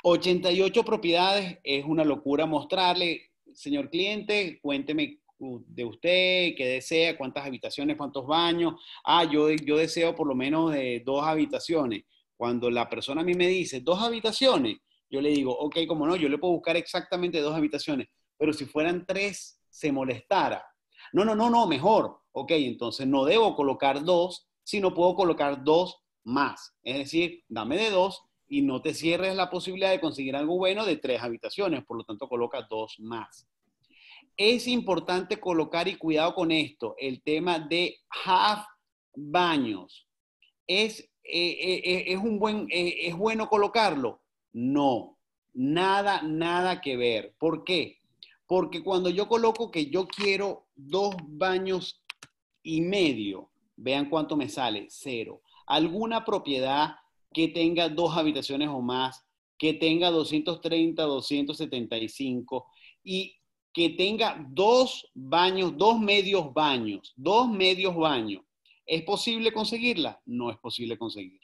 88 propiedades es una locura mostrarle señor cliente, cuénteme de usted, qué desea, cuántas habitaciones, cuántos baños. Ah, yo, yo deseo por lo menos de eh, dos habitaciones. Cuando la persona a mí me dice dos habitaciones, yo le digo, ok, como no, yo le puedo buscar exactamente dos habitaciones, pero si fueran tres, se molestara. No, no, no, no, mejor. Ok, entonces no debo colocar dos, sino puedo colocar dos más. Es decir, dame de dos y no te cierres la posibilidad de conseguir algo bueno de tres habitaciones, por lo tanto coloca dos más. Es importante colocar, y cuidado con esto, el tema de half baños. ¿Es, eh, eh, eh, es, un buen, ¿Es bueno colocarlo? No, nada, nada que ver. ¿Por qué? Porque cuando yo coloco que yo quiero dos baños y medio, vean cuánto me sale, cero. Alguna propiedad que tenga dos habitaciones o más, que tenga 230, 275 y que tenga dos baños, dos medios baños, dos medios baños. ¿Es posible conseguirla? No es posible conseguirla.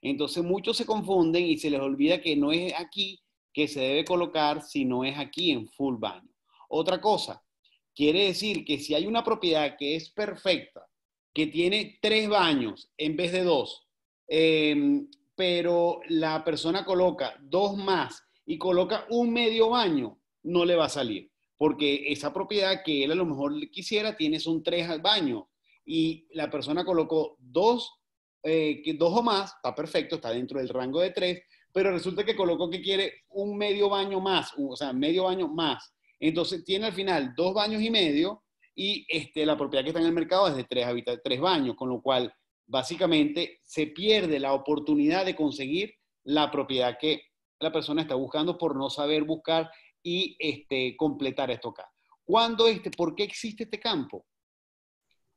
Entonces muchos se confunden y se les olvida que no es aquí que se debe colocar, sino es aquí en full baño. Otra cosa, quiere decir que si hay una propiedad que es perfecta, que tiene tres baños en vez de dos, eh, pero la persona coloca dos más y coloca un medio baño, no le va a salir, porque esa propiedad que él a lo mejor quisiera tiene son tres baño y la persona colocó dos, eh, que dos o más, está perfecto, está dentro del rango de tres, pero resulta que colocó que quiere un medio baño más, o sea, medio baño más. Entonces tiene al final dos baños y medio y este, la propiedad que está en el mercado es de tres, tres baños, con lo cual básicamente se pierde la oportunidad de conseguir la propiedad que la persona está buscando por no saber buscar y este, completar esto acá. ¿Cuándo este? ¿Por qué existe este campo?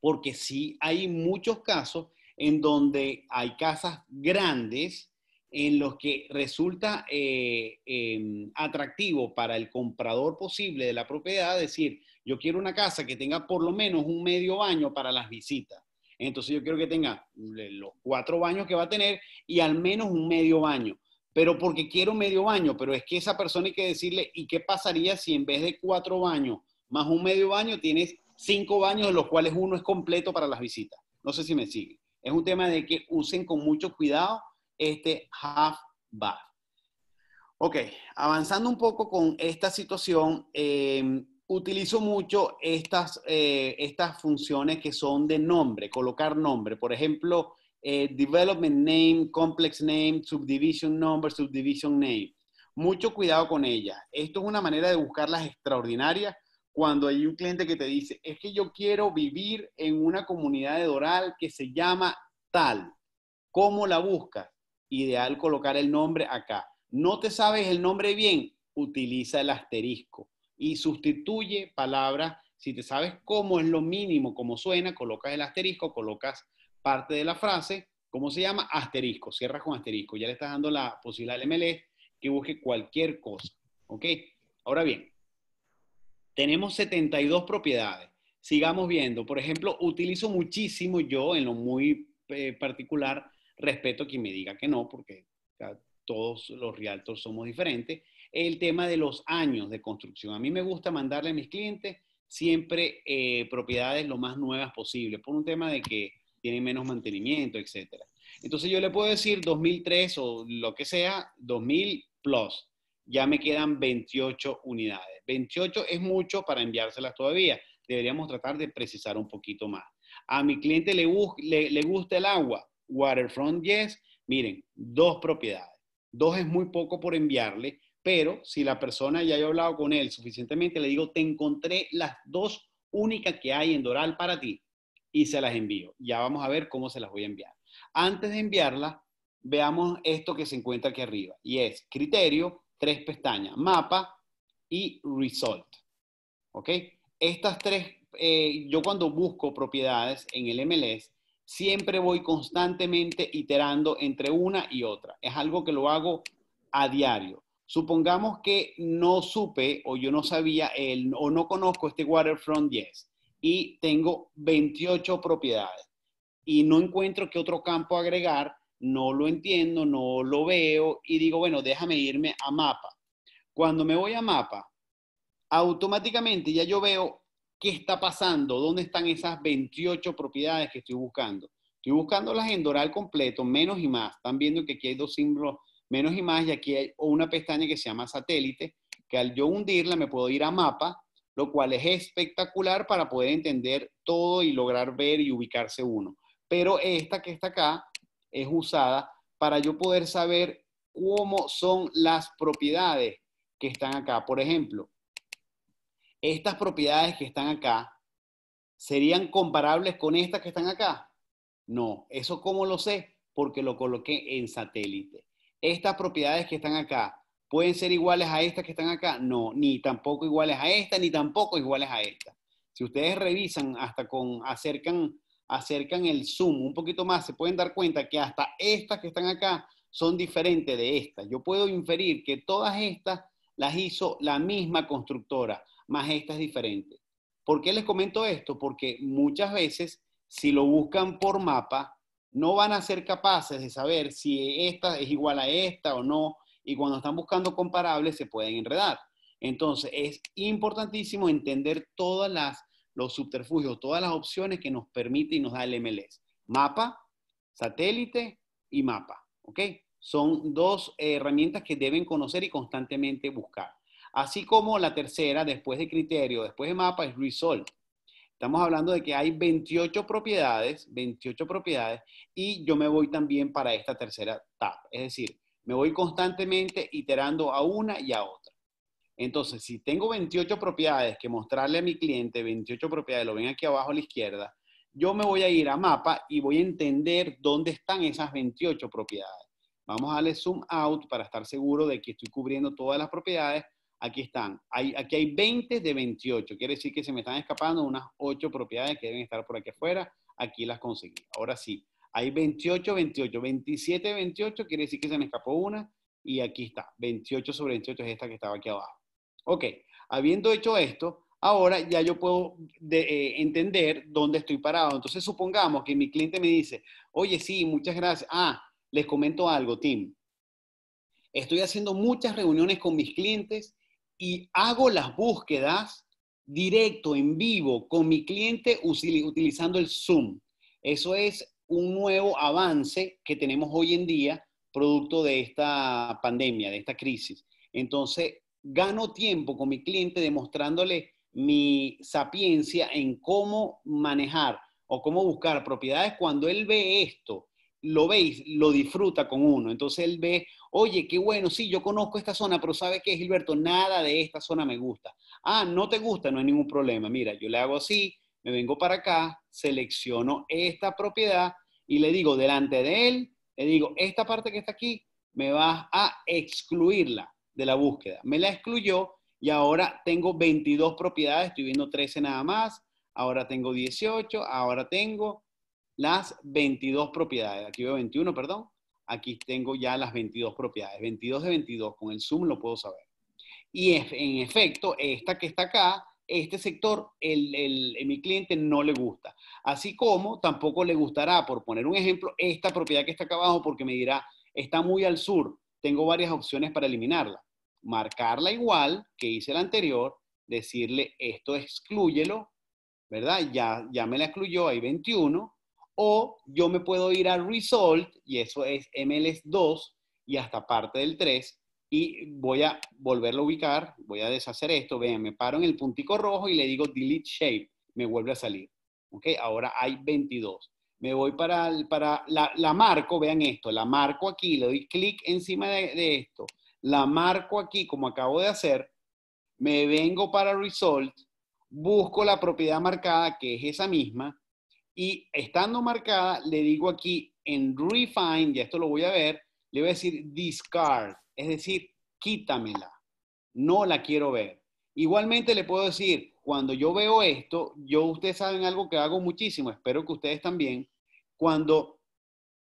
Porque sí hay muchos casos en donde hay casas grandes en los que resulta eh, em, atractivo para el comprador posible de la propiedad decir, yo quiero una casa que tenga por lo menos un medio baño para las visitas entonces yo quiero que tenga los cuatro baños que va a tener y al menos un medio baño. Pero porque quiero medio baño, pero es que esa persona hay que decirle, ¿y qué pasaría si en vez de cuatro baños más un medio baño tienes cinco baños de los cuales uno es completo para las visitas? No sé si me sigue. Es un tema de que usen con mucho cuidado este half bath. Ok, avanzando un poco con esta situación, eh, utilizo mucho eh, estas, funciones que son de nombre, colocar nombre. Por ejemplo, eh, development name, complex name, subdivision number, subdivision name. Mucho cuidado con ellas. Esto es una manera de buscarlas extraordinarias cuando hay un cliente que te dice, es que yo quiero vivir en una comunidad de Doral que se llama tal. ¿Cómo la buscas? Ideal colocar el nombre acá. ¿No te sabes el nombre bien? Utiliza el asterisco y sustituye palabras. Si te sabes cómo es lo mínimo, cómo suena, colocas el asterisco, colocas parte de la frase, ¿cómo se llama? Asterisco, cierras con asterisco. Ya le estás dando la posibilidad al MLS que busque cualquier cosa. ¿Ok? Ahora bien, tenemos 72 propiedades. Sigamos viendo. Por ejemplo, utilizo muchísimo yo, en lo muy eh, particular, respeto a quien me diga que no, porque todos los realtors somos diferentes el tema de los años de construcción. A mí me gusta mandarle a mis clientes siempre eh, propiedades lo más nuevas posible, por un tema de que tienen menos mantenimiento, etc. Entonces yo le puedo decir 2003 o lo que sea, 2000 plus, ya me quedan 28 unidades. 28 es mucho para enviárselas todavía, deberíamos tratar de precisar un poquito más. A mi cliente le gusta el agua, Waterfront Yes, miren, dos propiedades. Dos es muy poco por enviarle, pero si la persona ya he hablado con él suficientemente, le digo, te encontré las dos únicas que hay en Doral para ti y se las envío. Ya vamos a ver cómo se las voy a enviar. Antes de enviarlas, veamos esto que se encuentra aquí arriba y es criterio, tres pestañas, mapa y result. ¿Ok? Estas tres, eh, yo cuando busco propiedades en el MLS, siempre voy constantemente iterando entre una y otra. Es algo que lo hago a diario. Supongamos que no supe o yo no sabía el, o no conozco este Waterfront 10 y tengo 28 propiedades y no encuentro qué otro campo agregar, no lo entiendo, no lo veo y digo, bueno, déjame irme a mapa. Cuando me voy a mapa, automáticamente ya yo veo qué está pasando, dónde están esas 28 propiedades que estoy buscando. Estoy buscando las en Doral completo, menos y más. Están viendo que aquí hay dos símbolos menos y más, y aquí hay una pestaña que se llama satélite, que al yo hundirla me puedo ir a mapa, lo cual es espectacular para poder entender todo y lograr ver y ubicarse uno. Pero esta que está acá es usada para yo poder saber cómo son las propiedades que están acá. Por ejemplo, estas propiedades que están acá serían comparables con estas que están acá. No, eso cómo lo sé, porque lo coloqué en satélite estas propiedades que están acá pueden ser iguales a estas que están acá. No, ni tampoco iguales a esta, ni tampoco iguales a esta. Si ustedes revisan hasta con, acercan, acercan el zoom un poquito más, se pueden dar cuenta que hasta estas que están acá son diferentes de estas. Yo puedo inferir que todas estas las hizo la misma constructora, más es diferentes. ¿Por qué les comento esto? Porque muchas veces, si lo buscan por mapa, no van a ser capaces de saber si esta es igual a esta o no, y cuando están buscando comparables se pueden enredar. Entonces, es importantísimo entender todas las los subterfugios, todas las opciones que nos permite y nos da el MLS. Mapa, satélite y mapa, ¿ok? Son dos herramientas que deben conocer y constantemente buscar. Así como la tercera, después de criterio, después de mapa, es Resolve. Estamos hablando de que hay 28 propiedades, 28 propiedades, y yo me voy también para esta tercera tab. Es decir, me voy constantemente iterando a una y a otra. Entonces, si tengo 28 propiedades que mostrarle a mi cliente, 28 propiedades, lo ven aquí abajo a la izquierda, yo me voy a ir a mapa y voy a entender dónde están esas 28 propiedades. Vamos a darle zoom out para estar seguro de que estoy cubriendo todas las propiedades Aquí están. aquí hay 20 de 28. Quiere decir que se me están escapando unas 8 propiedades que deben estar por aquí afuera. Aquí las conseguí. Ahora sí. Hay 28, 28. 27, 28 quiere decir que se me escapó una. Y aquí está. 28 sobre 28 es esta que estaba aquí abajo. Ok. Habiendo hecho esto, ahora ya yo puedo eh, entender dónde estoy parado. Entonces, supongamos que mi cliente me dice, oye, sí, muchas gracias. Ah, les comento algo, Tim. Estoy haciendo muchas reuniones con mis clientes y hago las búsquedas directo, en vivo, con mi cliente utilizando el Zoom. Eso es un nuevo avance que tenemos hoy en día producto de esta pandemia, de esta crisis. Entonces, gano tiempo con mi cliente demostrándole mi sapiencia en cómo manejar o cómo buscar propiedades cuando él ve esto lo veis, lo disfruta con uno. Entonces él ve, oye, qué bueno, sí, yo conozco esta zona, pero ¿sabe qué, Gilberto? Nada de esta zona me gusta. Ah, no te gusta, no hay ningún problema. Mira, yo le hago así, me vengo para acá, selecciono esta propiedad y le digo delante de él, le digo, esta parte que está aquí, me vas a excluirla de la búsqueda. Me la excluyó y ahora tengo 22 propiedades, estoy viendo 13 nada más, ahora tengo 18, ahora tengo las 22 propiedades. Aquí veo 21, perdón. Aquí tengo ya las 22 propiedades. 22 de 22, con el zoom lo puedo saber. Y en efecto, esta que está acá, este sector, el, el, eh, mi cliente no le gusta. Así como tampoco le gustará, por poner un ejemplo, esta propiedad que está acá abajo, porque me dirá, está muy al sur, tengo varias opciones para eliminarla. Marcarla igual que hice la anterior, decirle, esto exclúyelo, ¿verdad? Ya, ya me la excluyó, hay 21, o yo me puedo ir a Result, y eso es MLS 2 y hasta parte del 3, y voy a volverlo a ubicar, voy a deshacer esto, vean, me paro en el puntico rojo y le digo Delete Shape, me vuelve a salir. ¿Ok? Ahora hay 22. Me voy para, para la, la marco, vean esto, la marco aquí, le doy clic encima de, de esto, la marco aquí como acabo de hacer, me vengo para Result, busco la propiedad marcada, que es esa misma, y estando marcada, le digo aquí en refine, ya esto lo voy a ver, le voy a decir discard, es decir, quítamela. No la quiero ver. Igualmente le puedo decir, cuando yo veo esto, yo ustedes saben algo que hago muchísimo, espero que ustedes también, cuando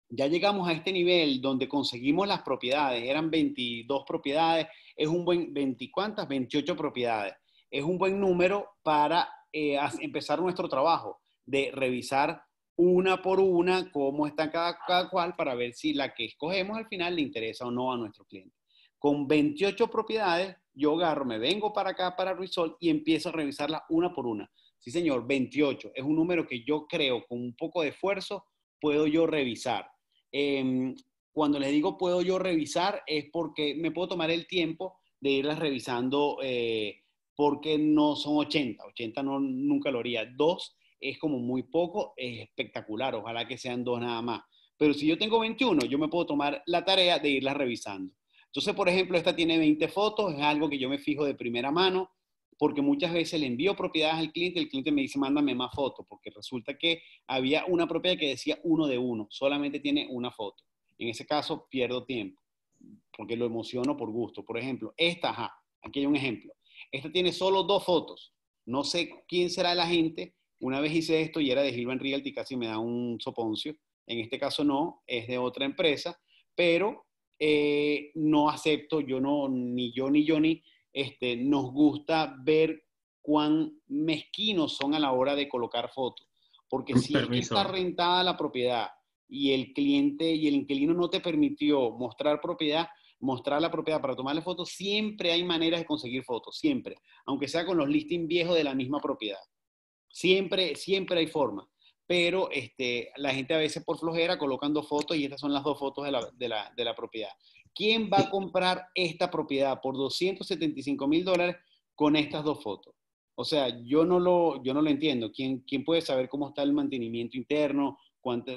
ya llegamos a este nivel donde conseguimos las propiedades, eran 22 propiedades, es un buen, 20, ¿cuántas? 28 propiedades. Es un buen número para eh, empezar nuestro trabajo de revisar una por una cómo está cada, cual para ver si la que escogemos al final le interesa o no a nuestro cliente. Con 28 propiedades, yo agarro, me vengo para acá, para Ruizol, y empiezo a revisarlas una por una. Sí, señor, 28. Es un número que yo creo, con un poco de esfuerzo, puedo yo revisar. Em, cuando les digo puedo yo revisar, es porque me puedo tomar el tiempo de irlas revisando eh, porque no son 80. 80 no, nunca lo haría. Dos, es como muy poco, es espectacular, ojalá que sean dos nada más. Pero si yo tengo 21, yo me puedo tomar la tarea de irla revisando. Entonces, por ejemplo, esta tiene 20 fotos, es algo que yo me fijo de primera mano, porque muchas veces le envío propiedades al cliente, el cliente me dice, mándame más fotos, porque resulta que había una propiedad que decía uno de uno, solamente tiene una foto. En ese caso, pierdo tiempo, porque lo emociono por gusto. Por ejemplo, esta, aquí hay un ejemplo. Esta tiene solo dos fotos. No sé quién será la gente una vez hice esto y era de Gilvan Realty, casi me da un soponcio. En este caso no, es de otra empresa, pero eh, no acepto, yo no, ni yo ni Johnny, este, nos gusta ver cuán mezquinos son a la hora de colocar fotos. Porque si está rentada la propiedad y el cliente y el inquilino no te permitió mostrar propiedad, mostrar la propiedad para tomarle fotos, siempre hay maneras de conseguir fotos, siempre, aunque sea con los listings viejos de la misma propiedad. Siempre, siempre hay forma. Pero este, la gente a veces por flojera colocando fotos y estas son las dos fotos de la, propiedad. ¿Quién va a comprar esta propiedad por 275 mil dólares con estas dos fotos? O sea, yo no lo, yo no lo entiendo. ¿Quién, ¿Quién puede saber cómo está el mantenimiento interno? Cuánto,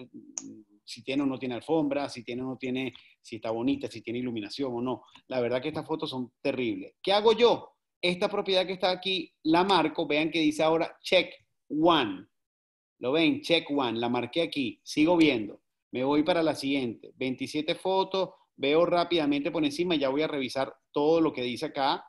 si tiene o no tiene alfombra, si tiene o no tiene, si está bonita, si tiene iluminación o no. La verdad que estas fotos son terribles. ¿Qué hago yo? Esta propiedad que está aquí, la marco, vean que dice ahora check one. Lo ven, check one, la marqué aquí, sigo viendo. Me voy para la siguiente, 27 fotos, veo rápidamente por encima, ya voy a revisar todo lo que dice acá,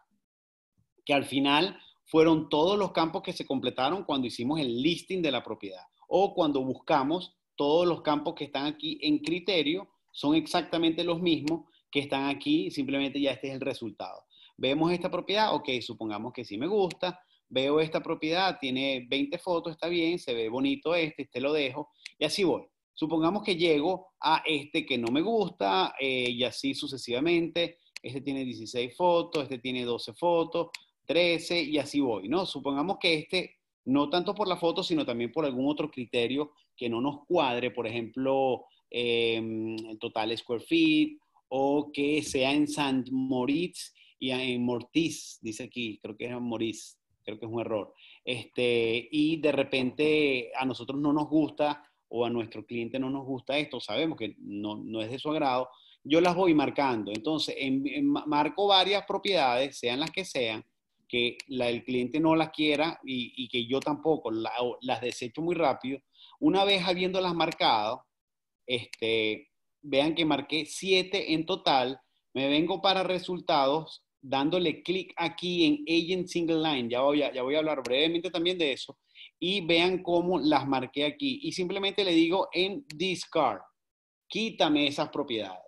que al final fueron todos los campos que se completaron cuando hicimos el listing de la propiedad o cuando buscamos todos los campos que están aquí en criterio son exactamente los mismos que están aquí, simplemente ya este es el resultado. Vemos esta propiedad, ok, supongamos que sí me gusta, veo esta propiedad, tiene 20 fotos, está bien, se ve bonito este, este lo dejo, y así voy. Supongamos que llego a este que no me gusta, eh, y así sucesivamente, este tiene 16 fotos, este tiene 12 fotos, 13, y así voy, ¿no? Supongamos que este, no tanto por la foto, sino también por algún otro criterio que no nos cuadre, por ejemplo, em, el total square feet, o que sea en San Moritz y en Mortiz, dice aquí, creo que es en Moritz, creo que es un error. Este, y de repente a nosotros no nos gusta o a nuestro cliente no nos gusta esto, sabemos que no, no es de su agrado, yo las voy marcando. Entonces, en, marco varias propiedades, sean las que sean, que la, el cliente no las quiera y, que yo tampoco las desecho muy rápido. Una vez habiéndolas marcado, este, vean que marqué siete en total, me vengo para resultados dándole clic aquí en Agent Single Line, ya voy, a, ya voy a hablar brevemente también de eso, y vean cómo las marqué aquí. Y simplemente le digo en Discard, quítame esas propiedades.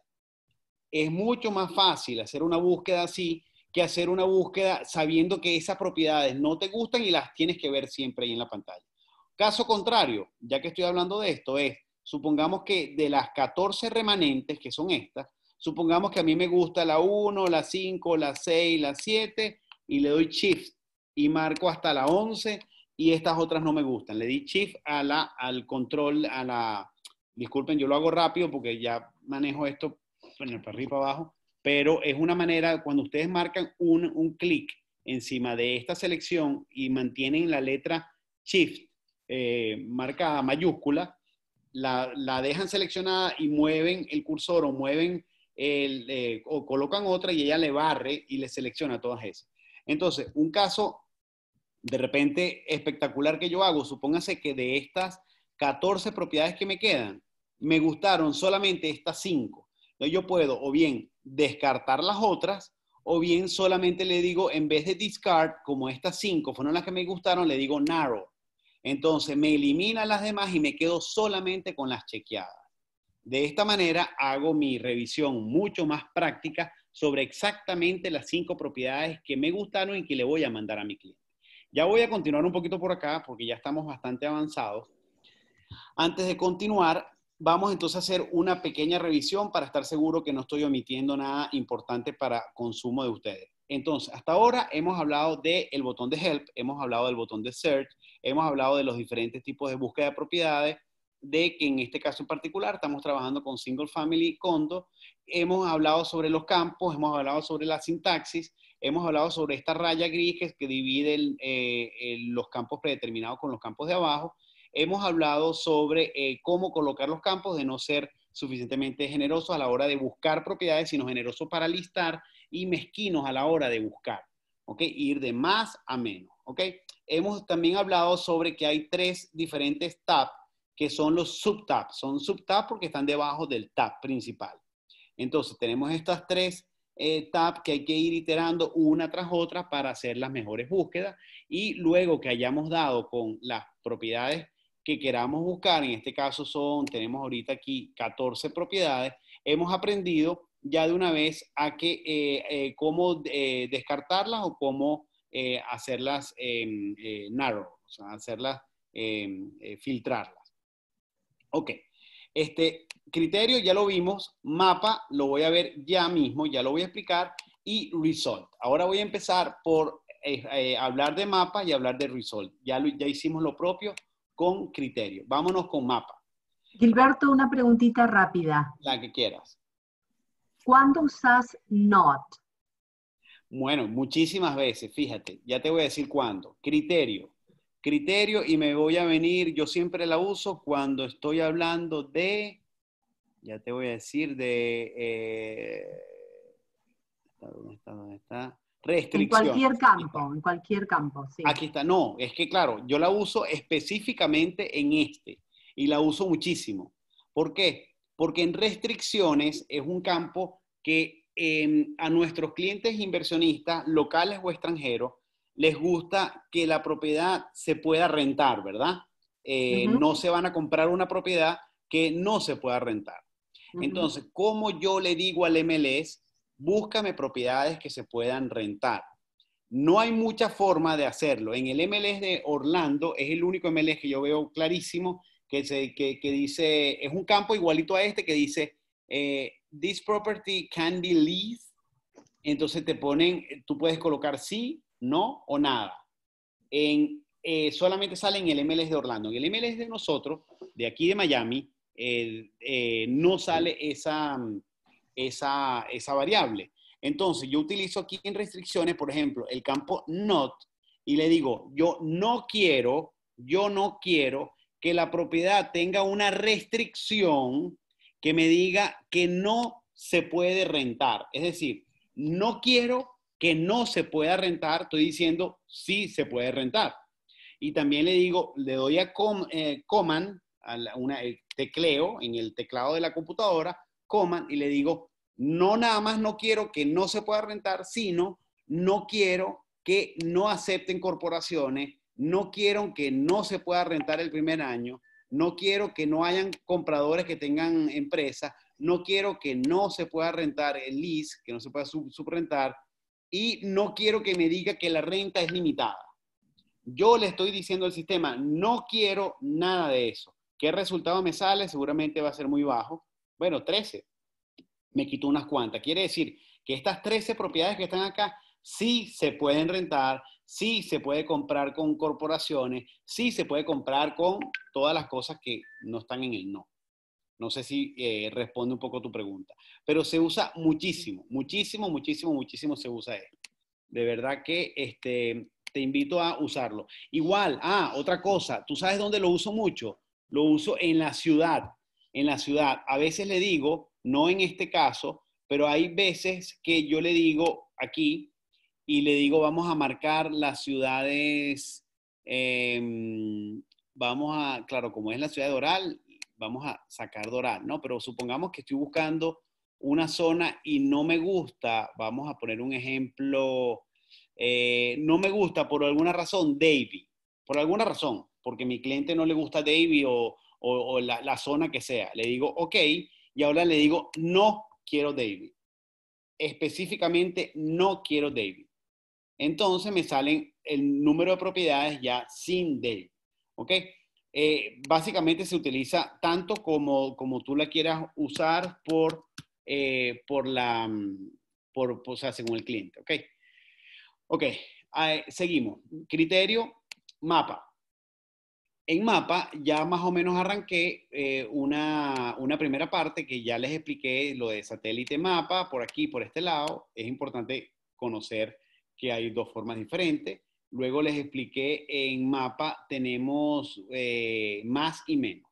Es mucho más fácil hacer una búsqueda así que hacer una búsqueda sabiendo que esas propiedades no te gustan y las tienes que ver siempre ahí en la pantalla. Caso contrario, ya que estoy hablando de esto, es, supongamos que de las 14 remanentes, que son estas, Supongamos que a mí me gusta la 1, la 5, la 6, la 7 y le doy shift y marco hasta la 11 y estas otras no me gustan. Le di shift a la, al control, a la... Disculpen, yo lo hago rápido porque ya manejo esto en el perrito abajo, pero es una manera, cuando ustedes marcan un, un clic encima de esta selección y mantienen la letra shift eh, marcada mayúscula, la, la, dejan seleccionada y mueven el cursor o mueven eh, o colocan otra y ella le barre y le selecciona todas esas. Entonces, un caso de repente espectacular que yo hago, supóngase que de estas 14 propiedades que me quedan, me gustaron solamente estas 5. Entonces yo puedo o bien descartar las otras o bien solamente le digo, en vez de discard, como estas 5 fueron las que me gustaron, le digo narrow. Entonces me elimina las demás y me quedo solamente con las chequeadas. De esta manera hago mi revisión mucho más práctica sobre exactamente las cinco propiedades que me gustaron y que le voy a mandar a mi cliente. Ya voy a continuar un poquito por acá porque ya estamos bastante avanzados. Antes de continuar, vamos entonces a hacer una pequeña revisión para estar seguro que no estoy omitiendo nada importante para consumo de ustedes. Entonces, hasta ahora hemos hablado del botón de help, hemos hablado del botón de search, hemos hablado de los diferentes tipos de búsqueda de propiedades, de que en este caso en particular estamos trabajando con single family condo. Hemos hablado sobre los campos, hemos hablado sobre la sintaxis, hemos hablado sobre esta raya gris que, divide eh, los campos predeterminados con los campos de abajo. Hemos hablado sobre eh, cómo colocar los campos de no ser suficientemente generosos a la hora de buscar propiedades, sino generosos para listar y mezquinos a la hora de buscar. ¿Ok? Ir de más a menos. ¿Ok? Hemos también hablado sobre que hay tres diferentes tabs que son los subtabs. Son subtabs porque están debajo del tab principal. Entonces, tenemos estas tres eh, tabs que hay que ir iterando una tras otra para hacer las mejores búsquedas. Y luego que hayamos dado con las propiedades que queramos buscar, en este caso son, tenemos ahorita aquí 14 propiedades, hemos aprendido ya de una vez a que, eh, eh, cómo descartarlas o cómo hacerlas em, narrow, o sea, hacerlas, em, filtrarlas. Ok. Este criterio ya lo vimos, mapa lo voy a ver ya mismo, ya lo voy a explicar, y result. Ahora voy a empezar por eh, eh, hablar de mapa y hablar de result. Ya, ya hicimos lo propio con criterio. Vámonos con mapa. Gilberto, una preguntita rápida. La que quieras. ¿Cuándo usas not? Bueno, muchísimas veces, fíjate, ya te voy a decir cuándo. Criterio, criterio y me voy a venir, yo siempre la uso cuando estoy hablando de, ya te voy a decir, de, eh, ¿dónde está? ¿Dónde está? Restricción. En cualquier campo, en cualquier campo, sí. Aquí está, no, es que claro, yo la uso específicamente en este y la uso muchísimo. ¿Por qué? Porque en restricciones es un campo que em, a nuestros clientes inversionistas locales o extranjeros les gusta que la propiedad se pueda rentar, ¿verdad? Eh, no se van a comprar una propiedad que no se pueda rentar. Entonces, ¿cómo yo le digo al MLS, búscame propiedades que se puedan rentar? No hay mucha forma de hacerlo. En el MLS de Orlando es el único MLS que yo veo clarísimo que, se, dice, es un campo igualito a este que dice, eh, this property can be leased. Entonces te ponen, tú puedes colocar sí no o nada. Eh, solamente sale en el MLS de Orlando. En el MLS de nosotros, de aquí de Miami, eh, eh, no sale esa, esa, esa variable. Entonces, yo utilizo aquí en restricciones, por ejemplo, el campo not y le digo, yo no quiero, yo no quiero que la propiedad tenga una restricción que me diga que no se puede rentar. Es decir, no quiero que no se pueda rentar, estoy diciendo sí se puede rentar. Y también le digo, le doy a eh, coman una, el tecleo en el teclado de la computadora, coman y le digo, no nada más no quiero que no se pueda rentar, sino no quiero que no acepten corporaciones, no quiero que no se pueda rentar el primer año, no quiero que no hayan compradores que tengan empresas, no quiero que no se pueda rentar el lease, que no se pueda subrentar, y no quiero que me diga que la renta es limitada. Yo le estoy diciendo al sistema, no quiero nada de eso. ¿Qué resultado me sale? Seguramente va a ser muy bajo. Bueno, 13. Me quito unas cuantas. Quiere decir que estas 13 propiedades que están acá sí se pueden rentar, sí se puede comprar con corporaciones, sí se puede comprar con todas las cosas que no están en el no. No sé si eh, responde un poco tu pregunta, pero se usa muchísimo, muchísimo, muchísimo, muchísimo se usa esto. De verdad que este, te invito a usarlo. Igual, ah, otra cosa, ¿tú sabes dónde lo uso mucho? Lo uso en la ciudad, en la ciudad. A veces le digo, no en este caso, pero hay veces que yo le digo aquí y le digo, vamos a marcar las ciudades, em, vamos a, claro, como es la ciudad de Oral, vamos a sacar dorado ¿no? Pero supongamos que estoy buscando una zona y no me gusta, vamos a poner un ejemplo, eh, no me gusta por alguna razón Davy, por alguna razón, porque mi cliente no le gusta Davy o, la, la, zona que sea. Le digo, ok, y ahora le digo, no quiero David. Específicamente, no quiero David. Entonces me salen el número de propiedades ya sin Davy, ¿ok? Eh, básicamente se utiliza tanto como, como tú la quieras usar por, eh, por la, mm, por, según el cliente, ¿ok? Ok, seguimos. Criterio, mapa. En mapa ya más o menos arranqué eh, una, una, primera parte que ya les expliqué lo de satélite mapa, por aquí, por este lado. Es importante conocer que hay dos formas diferentes. Luego les expliqué en mapa tenemos eh, más y menos.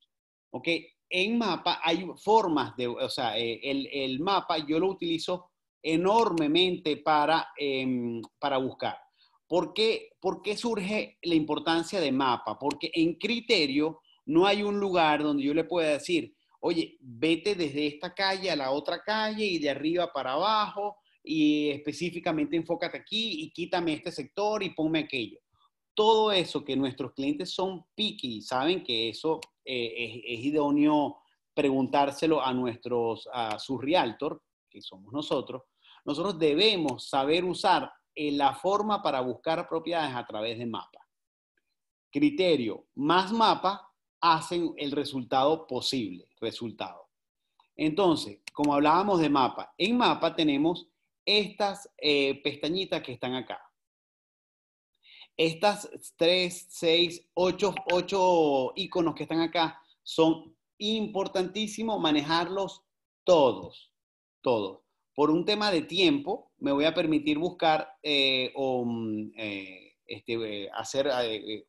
¿Ok? En mapa hay formas de, o sea, eh, el, mapa yo lo utilizo enormemente em, para, buscar. ¿Por qué, ¿Por qué surge la importancia de mapa? Porque en criterio no hay un lugar donde yo le pueda decir, oye, vete desde esta calle a la otra calle y de arriba para abajo y específicamente enfócate aquí y quítame este sector y ponme aquello. Todo eso que nuestros clientes son picky, saben que eso eh, es, idóneo preguntárselo a nuestros, a sus realtor, que somos nosotros, nosotros debemos saber usar eh, la forma para buscar propiedades a través de mapa. Criterio, más mapa hacen el resultado posible, resultado. Entonces, como hablábamos de mapa, en mapa tenemos estas eh, pestañitas que están acá. Estas tres, 6, ocho, ocho iconos que están acá son importantísimos manejarlos todos, todos. Por un tema de tiempo, me voy a permitir buscar eh, o mm, eh, este, hacer,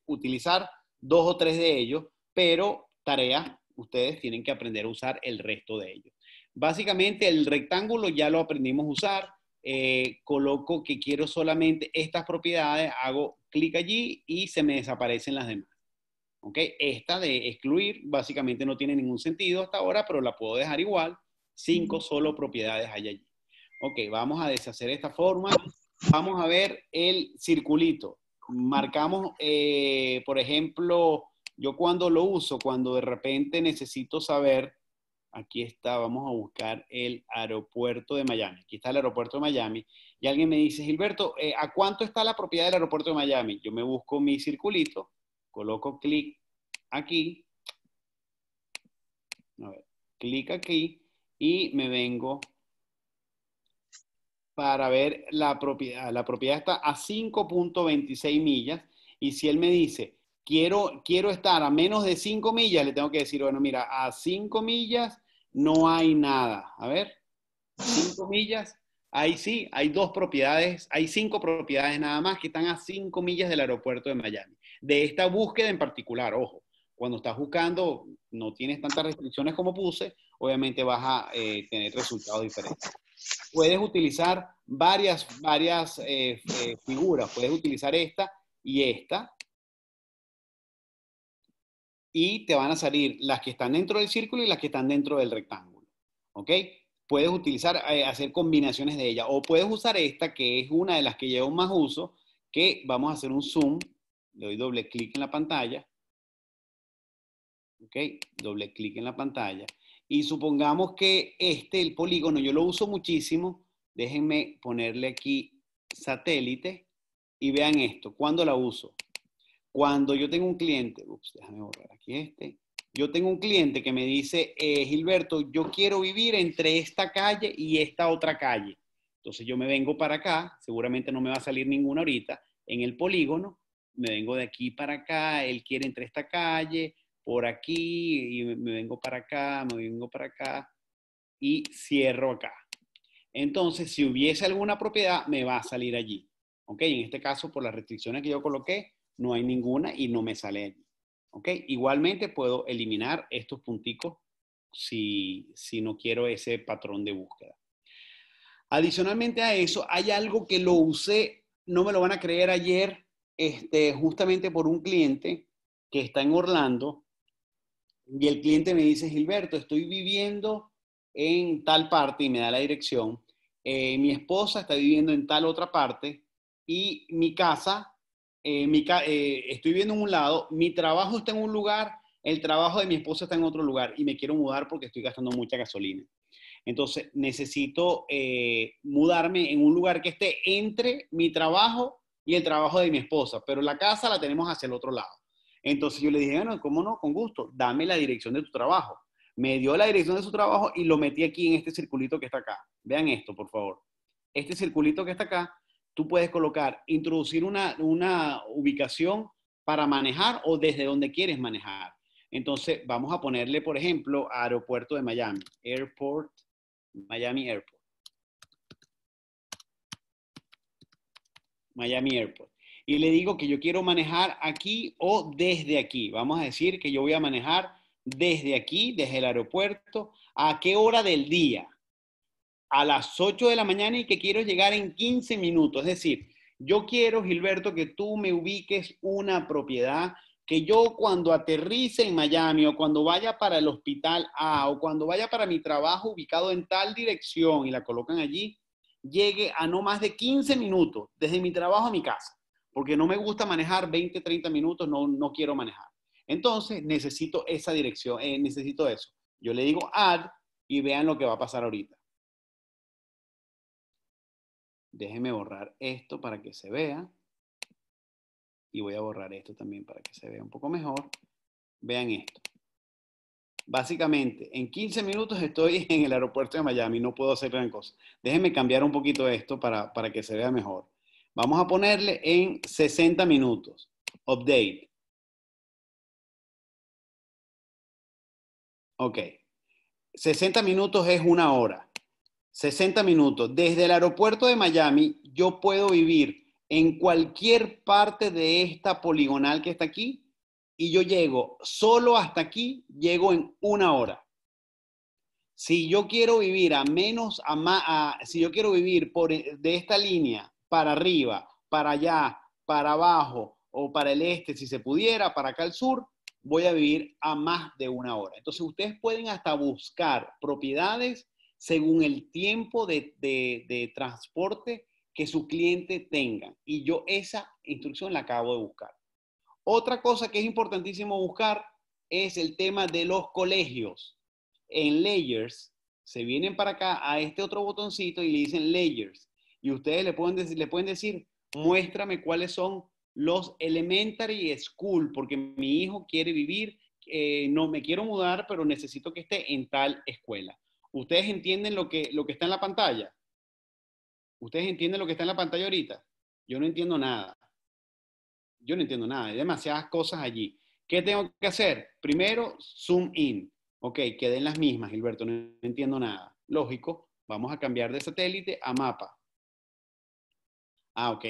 utilizar dos o tres de ellos, pero tarea, ustedes tienen que aprender a usar el resto de ellos. Básicamente el rectángulo ya lo aprendimos a usar, eh, coloco que quiero solamente estas propiedades, hago clic allí y se me desaparecen las demás. okay Esta de excluir básicamente no tiene ningún sentido hasta ahora, pero la puedo dejar igual. Cinco solo propiedades hay allí. Ok, vamos a deshacer esta forma. Vamos a ver el circulito. Marcamos, eh, por ejemplo, yo cuando lo uso, cuando de repente necesito saber aquí está, vamos a buscar el aeropuerto de Miami. Aquí está el aeropuerto de Miami. Y alguien me dice, Gilberto, eh, ¿a cuánto está la propiedad del aeropuerto de Miami? Yo me busco mi circulito, coloco clic aquí, clic aquí y me vengo para ver la propiedad. La propiedad está a 5.26 millas. Y si él me dice, quiero, estar a menos de 5 millas, le tengo que decir, bueno, mira, a 5 millas no hay nada. A ver, 5 millas, ahí sí, hay dos propiedades, hay cinco propiedades nada más que están a 5 millas del aeropuerto de Miami. De esta búsqueda en particular, ojo, cuando estás buscando, no tienes tantas restricciones como puse, obviamente vas a eh, tener resultados diferentes. Puedes utilizar varias, varias eh, eh, figuras, puedes utilizar esta y esta, y te van a salir las que están dentro del círculo y las que están dentro del rectángulo. ¿Ok? Puedes utilizar, eh, hacer combinaciones de ellas o puedes usar esta que es una de las que llevo más uso, que vamos a hacer un zoom, le doy doble clic en la pantalla. ¿Ok? Doble clic en la pantalla. Y supongamos que este, el polígono, yo lo uso muchísimo. Déjenme ponerle aquí satélite y vean esto. ¿Cuándo la uso? Cuando yo tengo un cliente, déjame borrar aquí este. Yo tengo un cliente que me dice, eh, Gilberto, yo quiero vivir entre esta calle y esta otra calle. Entonces yo me vengo para acá, seguramente no me va a salir ninguna ahorita, en el polígono, me vengo de aquí para acá, él quiere entre esta calle, por aquí, y me vengo para acá, me vengo para acá, y cierro acá. Entonces, si hubiese alguna propiedad, me va a salir allí. En este caso, por las restricciones que yo coloqué, no hay ninguna y no me sale ¿Ok? Igualmente puedo eliminar estos punticos si, si no quiero ese patrón de búsqueda. Adicionalmente a eso, hay algo que lo usé, no me lo van a creer ayer, este, justamente por un cliente que está en Orlando y el cliente me dice, Gilberto, estoy viviendo en tal parte y me da la dirección, eh, mi esposa está viviendo en tal otra parte y mi casa eh, eh, estoy viendo en un lado, mi trabajo está en un lugar, el trabajo de mi esposa está en otro lugar y me quiero mudar porque estoy gastando mucha gasolina. Entonces necesito eh, mudarme en un lugar que esté entre mi trabajo y el trabajo de mi esposa, pero la casa la tenemos hacia el otro lado. Entonces yo le dije, bueno, ¿cómo no? Con gusto, dame la dirección de tu trabajo. Me dio la dirección de su trabajo y lo metí aquí en este circulito que está acá. Vean esto, por favor. Este circulito que está acá tú puedes colocar, introducir una, ubicación para manejar o desde donde quieres manejar. Entonces, vamos a ponerle, por ejemplo, aeropuerto de Miami, Airport, Miami Airport. Miami Airport. Y le digo que yo quiero manejar aquí o desde aquí. Vamos a decir que yo voy a manejar desde aquí, desde el aeropuerto, a qué hora del día a las 8 de la mañana y que quiero llegar en 15 minutos. Es decir, yo quiero, Gilberto, que tú me ubiques una propiedad que yo cuando aterrice en Miami o cuando vaya para el hospital A o cuando vaya para mi trabajo ubicado en tal dirección y la colocan allí, llegue a no más de 15 minutos desde mi trabajo a mi casa, porque no me gusta manejar 20, 30 minutos, no, no quiero manejar. Entonces necesito esa dirección, eh, necesito eso. Yo le digo add y vean lo que va a pasar ahorita. Déjenme borrar esto para que se vea. Y voy a borrar esto también para que se vea un poco mejor. Vean esto. Básicamente, en 15 minutos estoy en el aeropuerto de Miami, no puedo hacer gran cosa. Déjenme cambiar un poquito esto para, para que se vea mejor. Vamos a ponerle en 60 minutos. Update. Ok. 60 minutos es una hora. 60 minutos. Desde el aeropuerto de Miami, yo puedo vivir en cualquier parte de esta poligonal que está aquí y yo llego solo hasta aquí, llego en una hora. Si yo quiero vivir a menos, a, si yo quiero vivir por, eh, de esta línea para arriba, para allá, para abajo o para el este, si se pudiera, para acá al sur, voy a vivir a más de una hora. Entonces ustedes pueden hasta buscar propiedades según el tiempo de, transporte que su cliente tenga. Y yo esa instrucción la acabo de buscar. Otra cosa que es importantísimo buscar es el tema de los colegios. En layers, se vienen para acá a este otro botoncito y le dicen layers. Y ustedes le pueden decir, le pueden decir muéstrame cuáles son los elementary school, porque mi hijo quiere vivir, eh, no me quiero mudar, pero necesito que esté en tal escuela. ¿Ustedes entienden lo que, lo que está en la pantalla? ¿Ustedes entienden lo que está en la pantalla ahorita? Yo no entiendo nada. Yo no entiendo nada. Hay demasiadas cosas allí. ¿Qué tengo que hacer? Primero, zoom in. Ok, queden las mismas, Gilberto. No entiendo nada. Lógico. Vamos a cambiar de satélite a mapa. Ah, ok.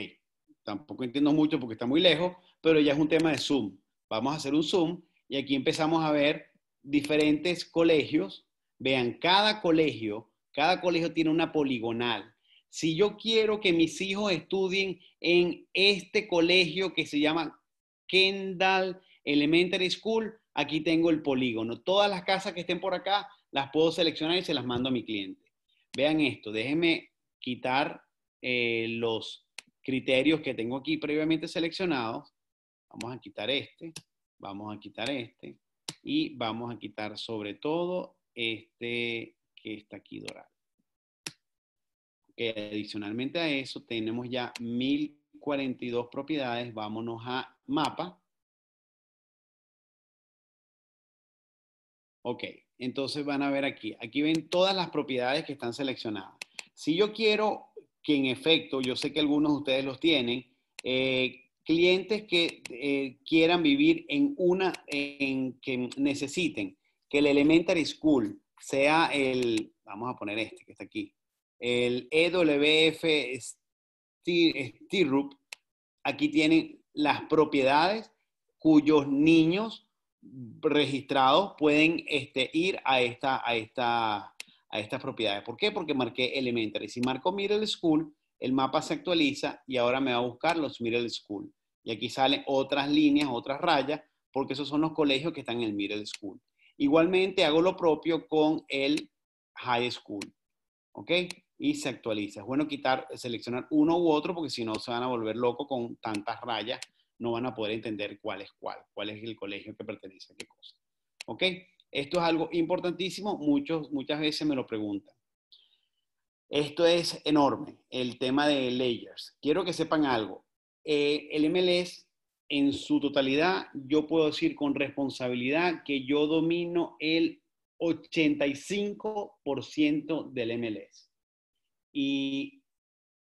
Tampoco entiendo mucho porque está muy lejos, pero ya es un tema de zoom. Vamos a hacer un zoom y aquí empezamos a ver diferentes colegios Vean, cada colegio, cada colegio tiene una poligonal. Si yo quiero que mis hijos estudien en este colegio que se llama Kendall Elementary School, aquí tengo el polígono. Todas las casas que estén por acá las puedo seleccionar y se las mando a mi cliente. Vean esto, déjenme quitar eh, los criterios que tengo aquí previamente seleccionados. Vamos a quitar este, vamos a quitar este y vamos a quitar sobre todo este, que está aquí dorado. adicionalmente a eso, tenemos ya 1042 propiedades. Vámonos a mapa. Ok, entonces van a ver aquí. Aquí ven todas las propiedades que están seleccionadas. Si yo quiero que en efecto, yo sé que algunos de ustedes los tienen, eh, clientes que eh, quieran vivir en una, en que necesiten que el elementary school sea el, vamos a poner este que está aquí, el EWF Stirrup, aquí tienen las propiedades cuyos niños registrados pueden este, ir a, esta, a, esta, a estas propiedades. ¿Por qué? Porque marqué elementary. Si marco middle school, el mapa se actualiza y ahora me va a buscar los middle school. Y aquí salen otras líneas, otras rayas, porque esos son los colegios que están en el middle school. Igualmente hago lo propio con el high school. ¿Ok? Y se actualiza. Es bueno quitar, seleccionar uno u otro porque si no se van a volver locos con tantas rayas. No van a poder entender cuál es cuál, cuál es el colegio que pertenece a qué cosa. ¿Ok? Esto es algo importantísimo. Muchos, muchas veces me lo preguntan. Esto es enorme, el tema de layers. Quiero que sepan algo. Eh, el MLS en su totalidad, yo puedo decir con responsabilidad que yo domino el 85% del MLS. Y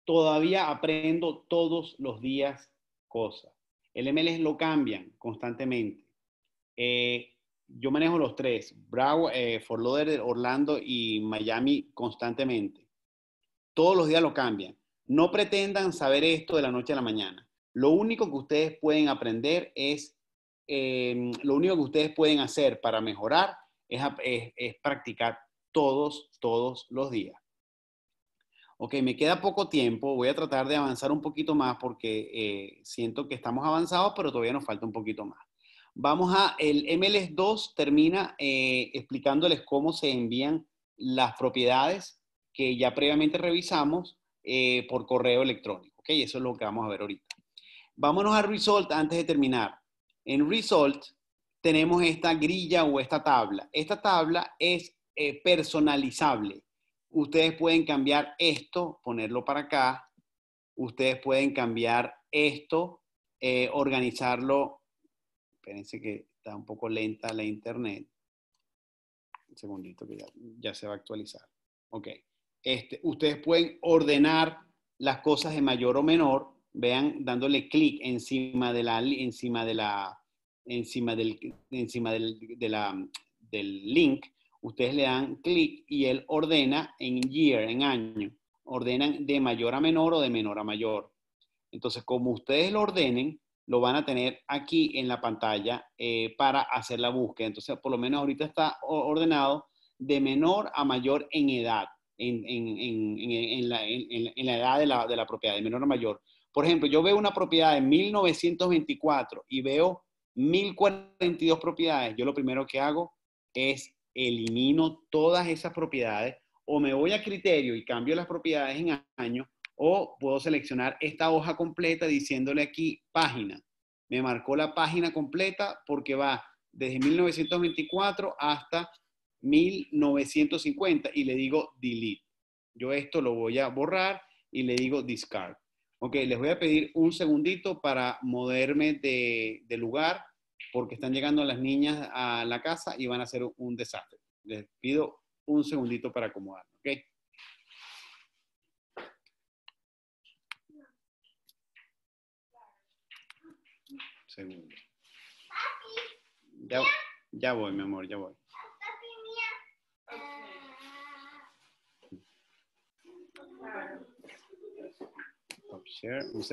todavía aprendo todos los días cosas. El MLS lo cambian constantemente. Eh, yo manejo los tres, Bravo, eh, Fort Orlando y Miami constantemente. Todos los días lo cambian. No pretendan saber esto de la noche a la mañana lo único que ustedes pueden aprender es, em, lo único que ustedes pueden hacer para mejorar es, practicar todos, todos los días. Ok, me queda poco tiempo, voy a tratar de avanzar un poquito más porque eh, siento que estamos avanzados, pero todavía nos falta un poquito más. Vamos a, el MLS 2 termina eh, explicándoles cómo se envían las propiedades que ya previamente revisamos eh, por correo electrónico. Ok, eso es lo que vamos a ver ahorita. Vámonos a Result antes de terminar. En Result tenemos esta grilla o esta tabla. Esta tabla es eh, personalizable. Ustedes pueden cambiar esto, ponerlo para acá. Ustedes pueden cambiar esto, eh, organizarlo. Espérense que está un poco lenta la internet. Un segundito que ya, se va a actualizar. Ok. Este, ustedes pueden ordenar las cosas de mayor o menor vean dándole clic encima de la encima de la encima del encima del, de del link ustedes le dan clic y él ordena en year en año ordenan de mayor a menor o de menor a mayor entonces como ustedes lo ordenen lo van a tener aquí en la pantalla eh, para hacer la búsqueda entonces por lo menos ahorita está ordenado de menor a mayor en edad en, en, en, en la, la, edad de la, de la propiedad de menor a mayor por ejemplo, yo veo una propiedad de 1924 y veo 1042 propiedades. Yo lo primero que hago es elimino todas esas propiedades o me voy a criterio y cambio las propiedades en año o puedo seleccionar esta hoja completa diciéndole aquí página. Me marcó la página completa porque va desde 1924 hasta 1950 y le digo delete. Yo esto lo voy a borrar y le digo discard. Ok, les voy a pedir un segundito para moverme de, lugar porque están llegando las niñas a la casa y van a hacer un desastre. Les pido un segundito para acomodar, ¿ok? Segundo. Ya, voy, mi amor, ya voy. Top Share, një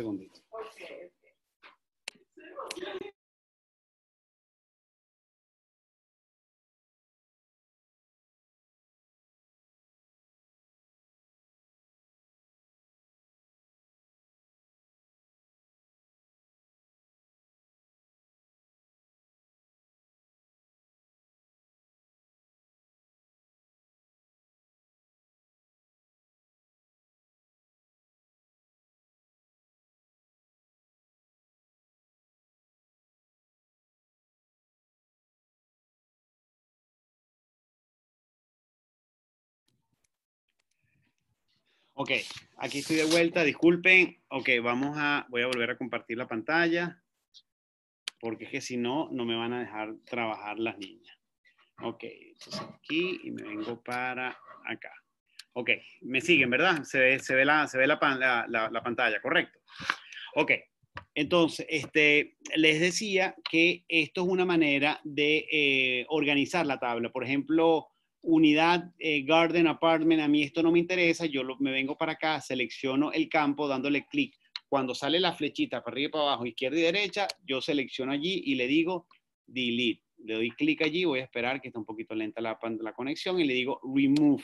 Ok, aquí estoy de vuelta, disculpen. Ok, vamos a, voy a volver a compartir la pantalla, porque es que si no, no me van a dejar trabajar las niñas. Ok, entonces aquí y me vengo para acá. Ok, me siguen, ¿verdad? Se ve, se ve, la, se ve la, la, pantalla, correcto. Ok, entonces, este, les decía que esto es una manera de eh, organizar la tabla. Por ejemplo, unidad, eh, garden, apartment, a mí esto no me interesa, yo me vengo para acá, selecciono el campo dándole clic. Cuando sale la flechita para arriba para abajo, izquierda y derecha, yo selecciono allí y le digo delete. Le doy clic allí, voy a esperar que está un poquito lenta la, la conexión y le digo remove.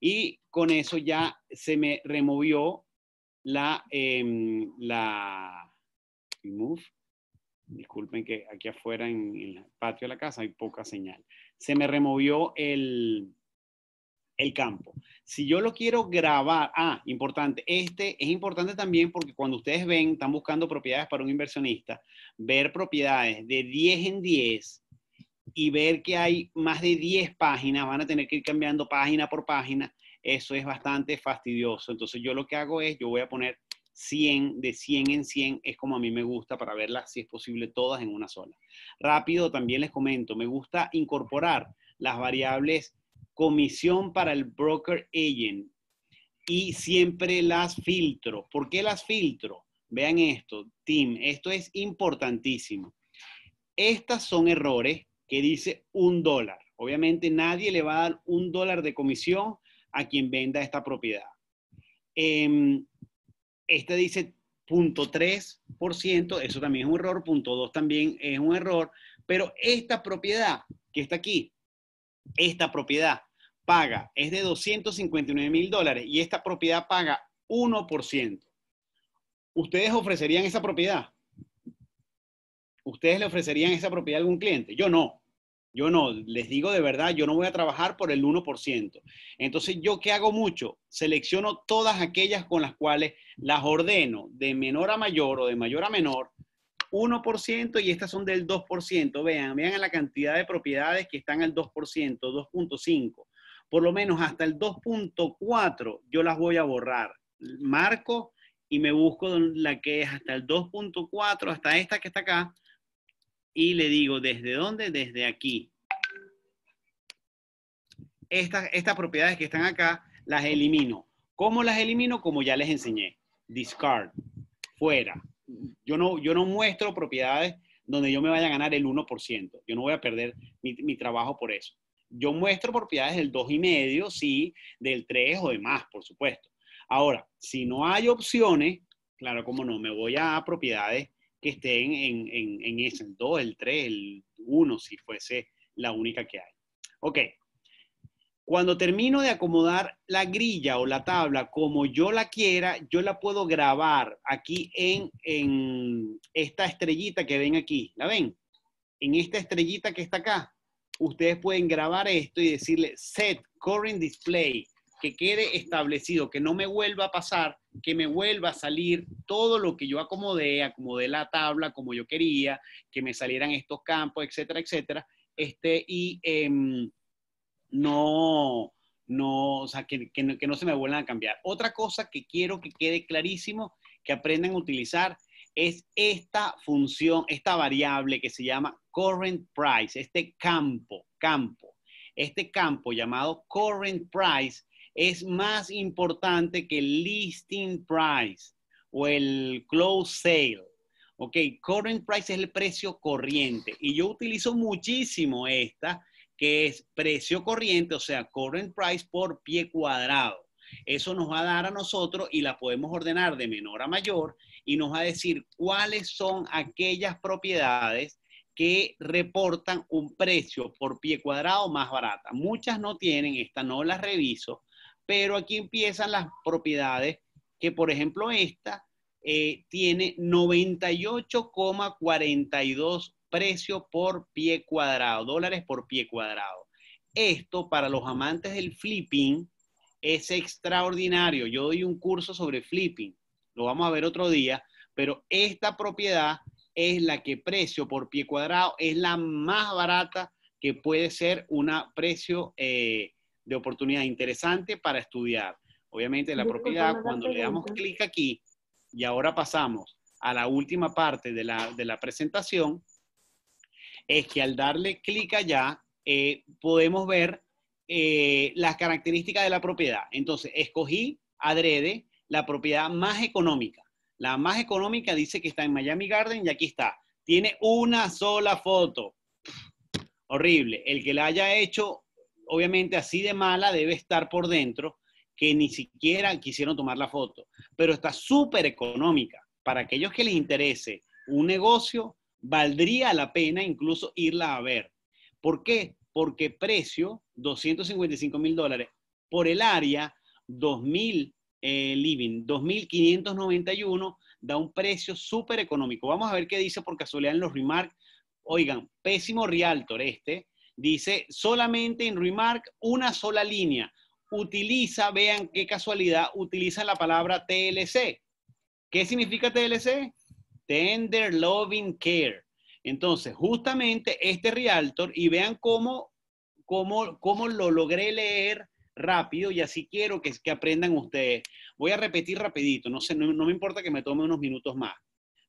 Y con eso ya se me removió la, em, la remove. Disculpen que aquí afuera en el patio de la casa hay poca señal se me removió el, el campo. Si yo lo quiero grabar, ah, importante, este es importante también porque cuando ustedes ven, están buscando propiedades para un inversionista, ver propiedades de 10 en 10 y ver que hay más de 10 páginas, van a tener que ir cambiando página por página, eso es bastante fastidioso. Entonces yo lo que hago es, yo voy a poner 100, de 100 en 100, es como a mí me gusta para verlas, si es posible, todas en una sola. Rápido, también les comento, me gusta incorporar las variables comisión para el broker agent y siempre las filtro. ¿Por qué las filtro? Vean esto, Tim, esto es importantísimo. Estas son errores que dice un dólar. Obviamente nadie le va a dar un dólar de comisión a quien venda esta propiedad. Eh, este dice 0.3%, eso también es un error, .2% también es un error, pero esta propiedad que está aquí, esta propiedad paga, es de 259 mil dólares y esta propiedad paga 1%. ¿Ustedes ofrecerían esa propiedad? ¿Ustedes le ofrecerían esa propiedad a algún cliente? Yo no. Yo no, les digo de verdad, yo no voy a trabajar por el 1%. Entonces, ¿yo qué hago mucho? Selecciono todas aquellas con las cuales las ordeno de menor a mayor o de mayor a menor, 1% y estas son del 2%. Vean, vean la cantidad de propiedades que están al 2%, 2.5. Por lo menos hasta el 2.4 yo las voy a borrar. Marco y me busco la que es hasta el 2.4, hasta esta que está acá, y le digo, ¿desde dónde? Desde aquí. Estas, estas propiedades que están acá las elimino. ¿Cómo las elimino? Como ya les enseñé. Discard, fuera. Yo no, yo no muestro propiedades donde yo me vaya a ganar el 1%. Yo no voy a perder mi, trabajo por eso. Yo muestro propiedades del 2,5, sí, del 3 o de más, por supuesto. Ahora, si no hay opciones, claro, como no, me voy a propiedades que estén en, ese, el 2, el 3, el 1, si fuese la única que hay. Ok. Cuando termino de acomodar la grilla o la tabla como yo la quiera, yo la puedo grabar aquí en, en esta estrellita que ven aquí. ¿La ven? En esta estrellita que está acá. Ustedes pueden grabar esto y decirle set current display que quede establecido, que no me vuelva a pasar, que me vuelva a salir todo lo que yo acomodé, acomodé la tabla como yo quería, que me salieran estos campos, etcétera, etcétera. Este, y em, no, no, o sea, que, no, que no se me vuelvan a cambiar. Otra cosa que quiero que quede clarísimo, que aprendan a utilizar, es esta función, esta variable que se llama current price, este campo, campo. Este campo llamado current price es más importante que el listing price o el close sale. Ok, current price es el precio corriente y yo utilizo muchísimo esta que es precio corriente, o sea, current price por pie cuadrado. Eso nos va a dar a nosotros y la podemos ordenar de menor a mayor y nos va a decir cuáles son aquellas propiedades que reportan un precio por pie cuadrado más barata. Muchas no tienen, esta no la reviso, pero aquí empiezan las propiedades que, por ejemplo, esta eh, tiene 98,42 precio por pie cuadrado, dólares por pie cuadrado. Esto para los amantes del flipping es extraordinario. Yo doy un curso sobre flipping, lo vamos a ver otro día, pero esta propiedad es la que precio por pie cuadrado es la más barata que puede ser una precio eh, de oportunidad interesante para estudiar. Obviamente la propiedad, cuando le damos clic aquí y ahora pasamos a la última parte de la, presentación, es que al darle clic allá eh, podemos ver eh, las características de la propiedad. Entonces, escogí adrede la propiedad más económica. La más económica dice que está en Miami Garden y aquí está. Tiene una sola foto. Horrible. El que la haya hecho obviamente así de mala debe estar por dentro, que ni siquiera quisieron tomar la foto, pero está súper económica. Para aquellos que les interese un negocio, valdría la pena incluso irla a ver. ¿Por qué? Porque precio, 255 mil dólares, por el área, 2.000 eh, living, 2.591, da un precio súper económico. Vamos a ver qué dice por casualidad en los remarks. Oigan, pésimo Realtor este, dice solamente en Remark una sola línea. Utiliza, vean qué casualidad, utiliza la palabra TLC. ¿Qué significa TLC? Tender Loving Care. Entonces, justamente este Realtor, y vean cómo, cómo, cómo lo logré leer rápido y así quiero que, que aprendan ustedes. Voy a repetir rapidito, no, sé, no, no me importa que me tome unos minutos más.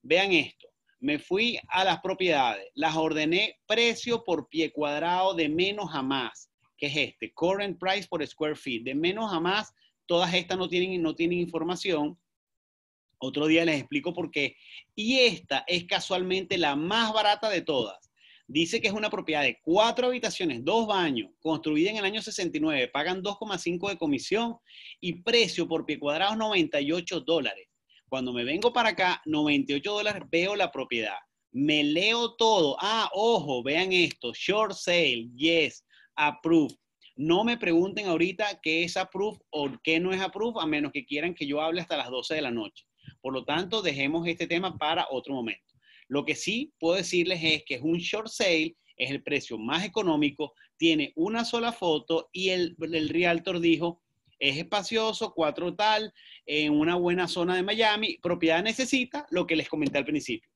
Vean esto. Me fui a las propiedades, las ordené precio por pie cuadrado de menos a más, que es este, current price por square feet, de menos a más, todas estas no tienen, no tienen información. Otro día les explico por qué. Y esta es casualmente la más barata de todas. Dice que es una propiedad de cuatro habitaciones, dos baños, construida en el año 69, pagan 2,5 de comisión y precio por pie cuadrado 98 dólares. Cuando me vengo para acá, 98 dólares, veo la propiedad. Me leo todo. Ah, ojo, vean esto. Short sale, yes, approve. No me pregunten ahorita qué es approve o qué no es approve, a menos que quieran que yo hable hasta las 12 de la noche. Por lo tanto, dejemos este tema para otro momento. Lo que sí puedo decirles es que es un short sale, es el precio más económico, tiene una sola foto y el, el realtor dijo, es espacioso, cuatro tal, en una buena zona de Miami. Propiedad necesita lo que les comenté al principio.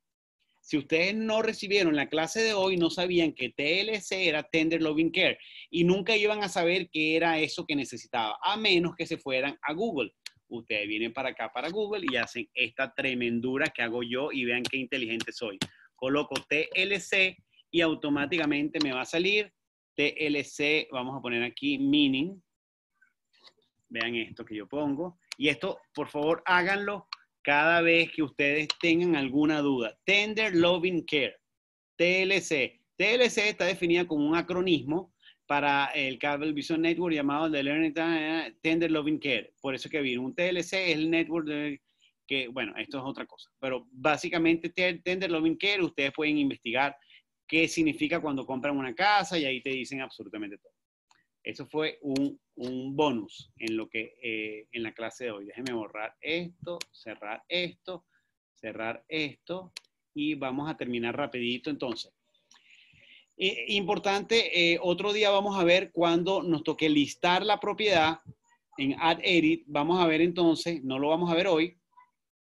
Si ustedes no recibieron la clase de hoy, no sabían que TLC era Tender Loving Care y nunca iban a saber qué era eso que necesitaba, a menos que se fueran a Google. Ustedes vienen para acá, para Google, y hacen esta tremendura que hago yo y vean qué inteligente soy. Coloco TLC y automáticamente me va a salir TLC, vamos a poner aquí, meaning, vean esto que yo pongo. Y esto, por favor, háganlo cada vez que ustedes tengan alguna duda. Tender Loving Care, TLC. TLC está definida como un acronismo para el Cable Vision Network llamado The eh, Tender Loving Care. Por eso que viene un TLC, es el network de, que, bueno, esto es otra cosa. Pero básicamente Tender Loving Care, ustedes pueden investigar qué significa cuando compran una casa y ahí te dicen absolutamente todo. Eso fue un, bonus en lo que eh, en la clase de hoy. Déjenme borrar esto, cerrar esto, cerrar esto y vamos a terminar rapidito entonces. Eh, importante, eh, otro día vamos a ver cuando nos toque listar la propiedad en Add Edit. Vamos a ver entonces, no lo vamos a ver hoy,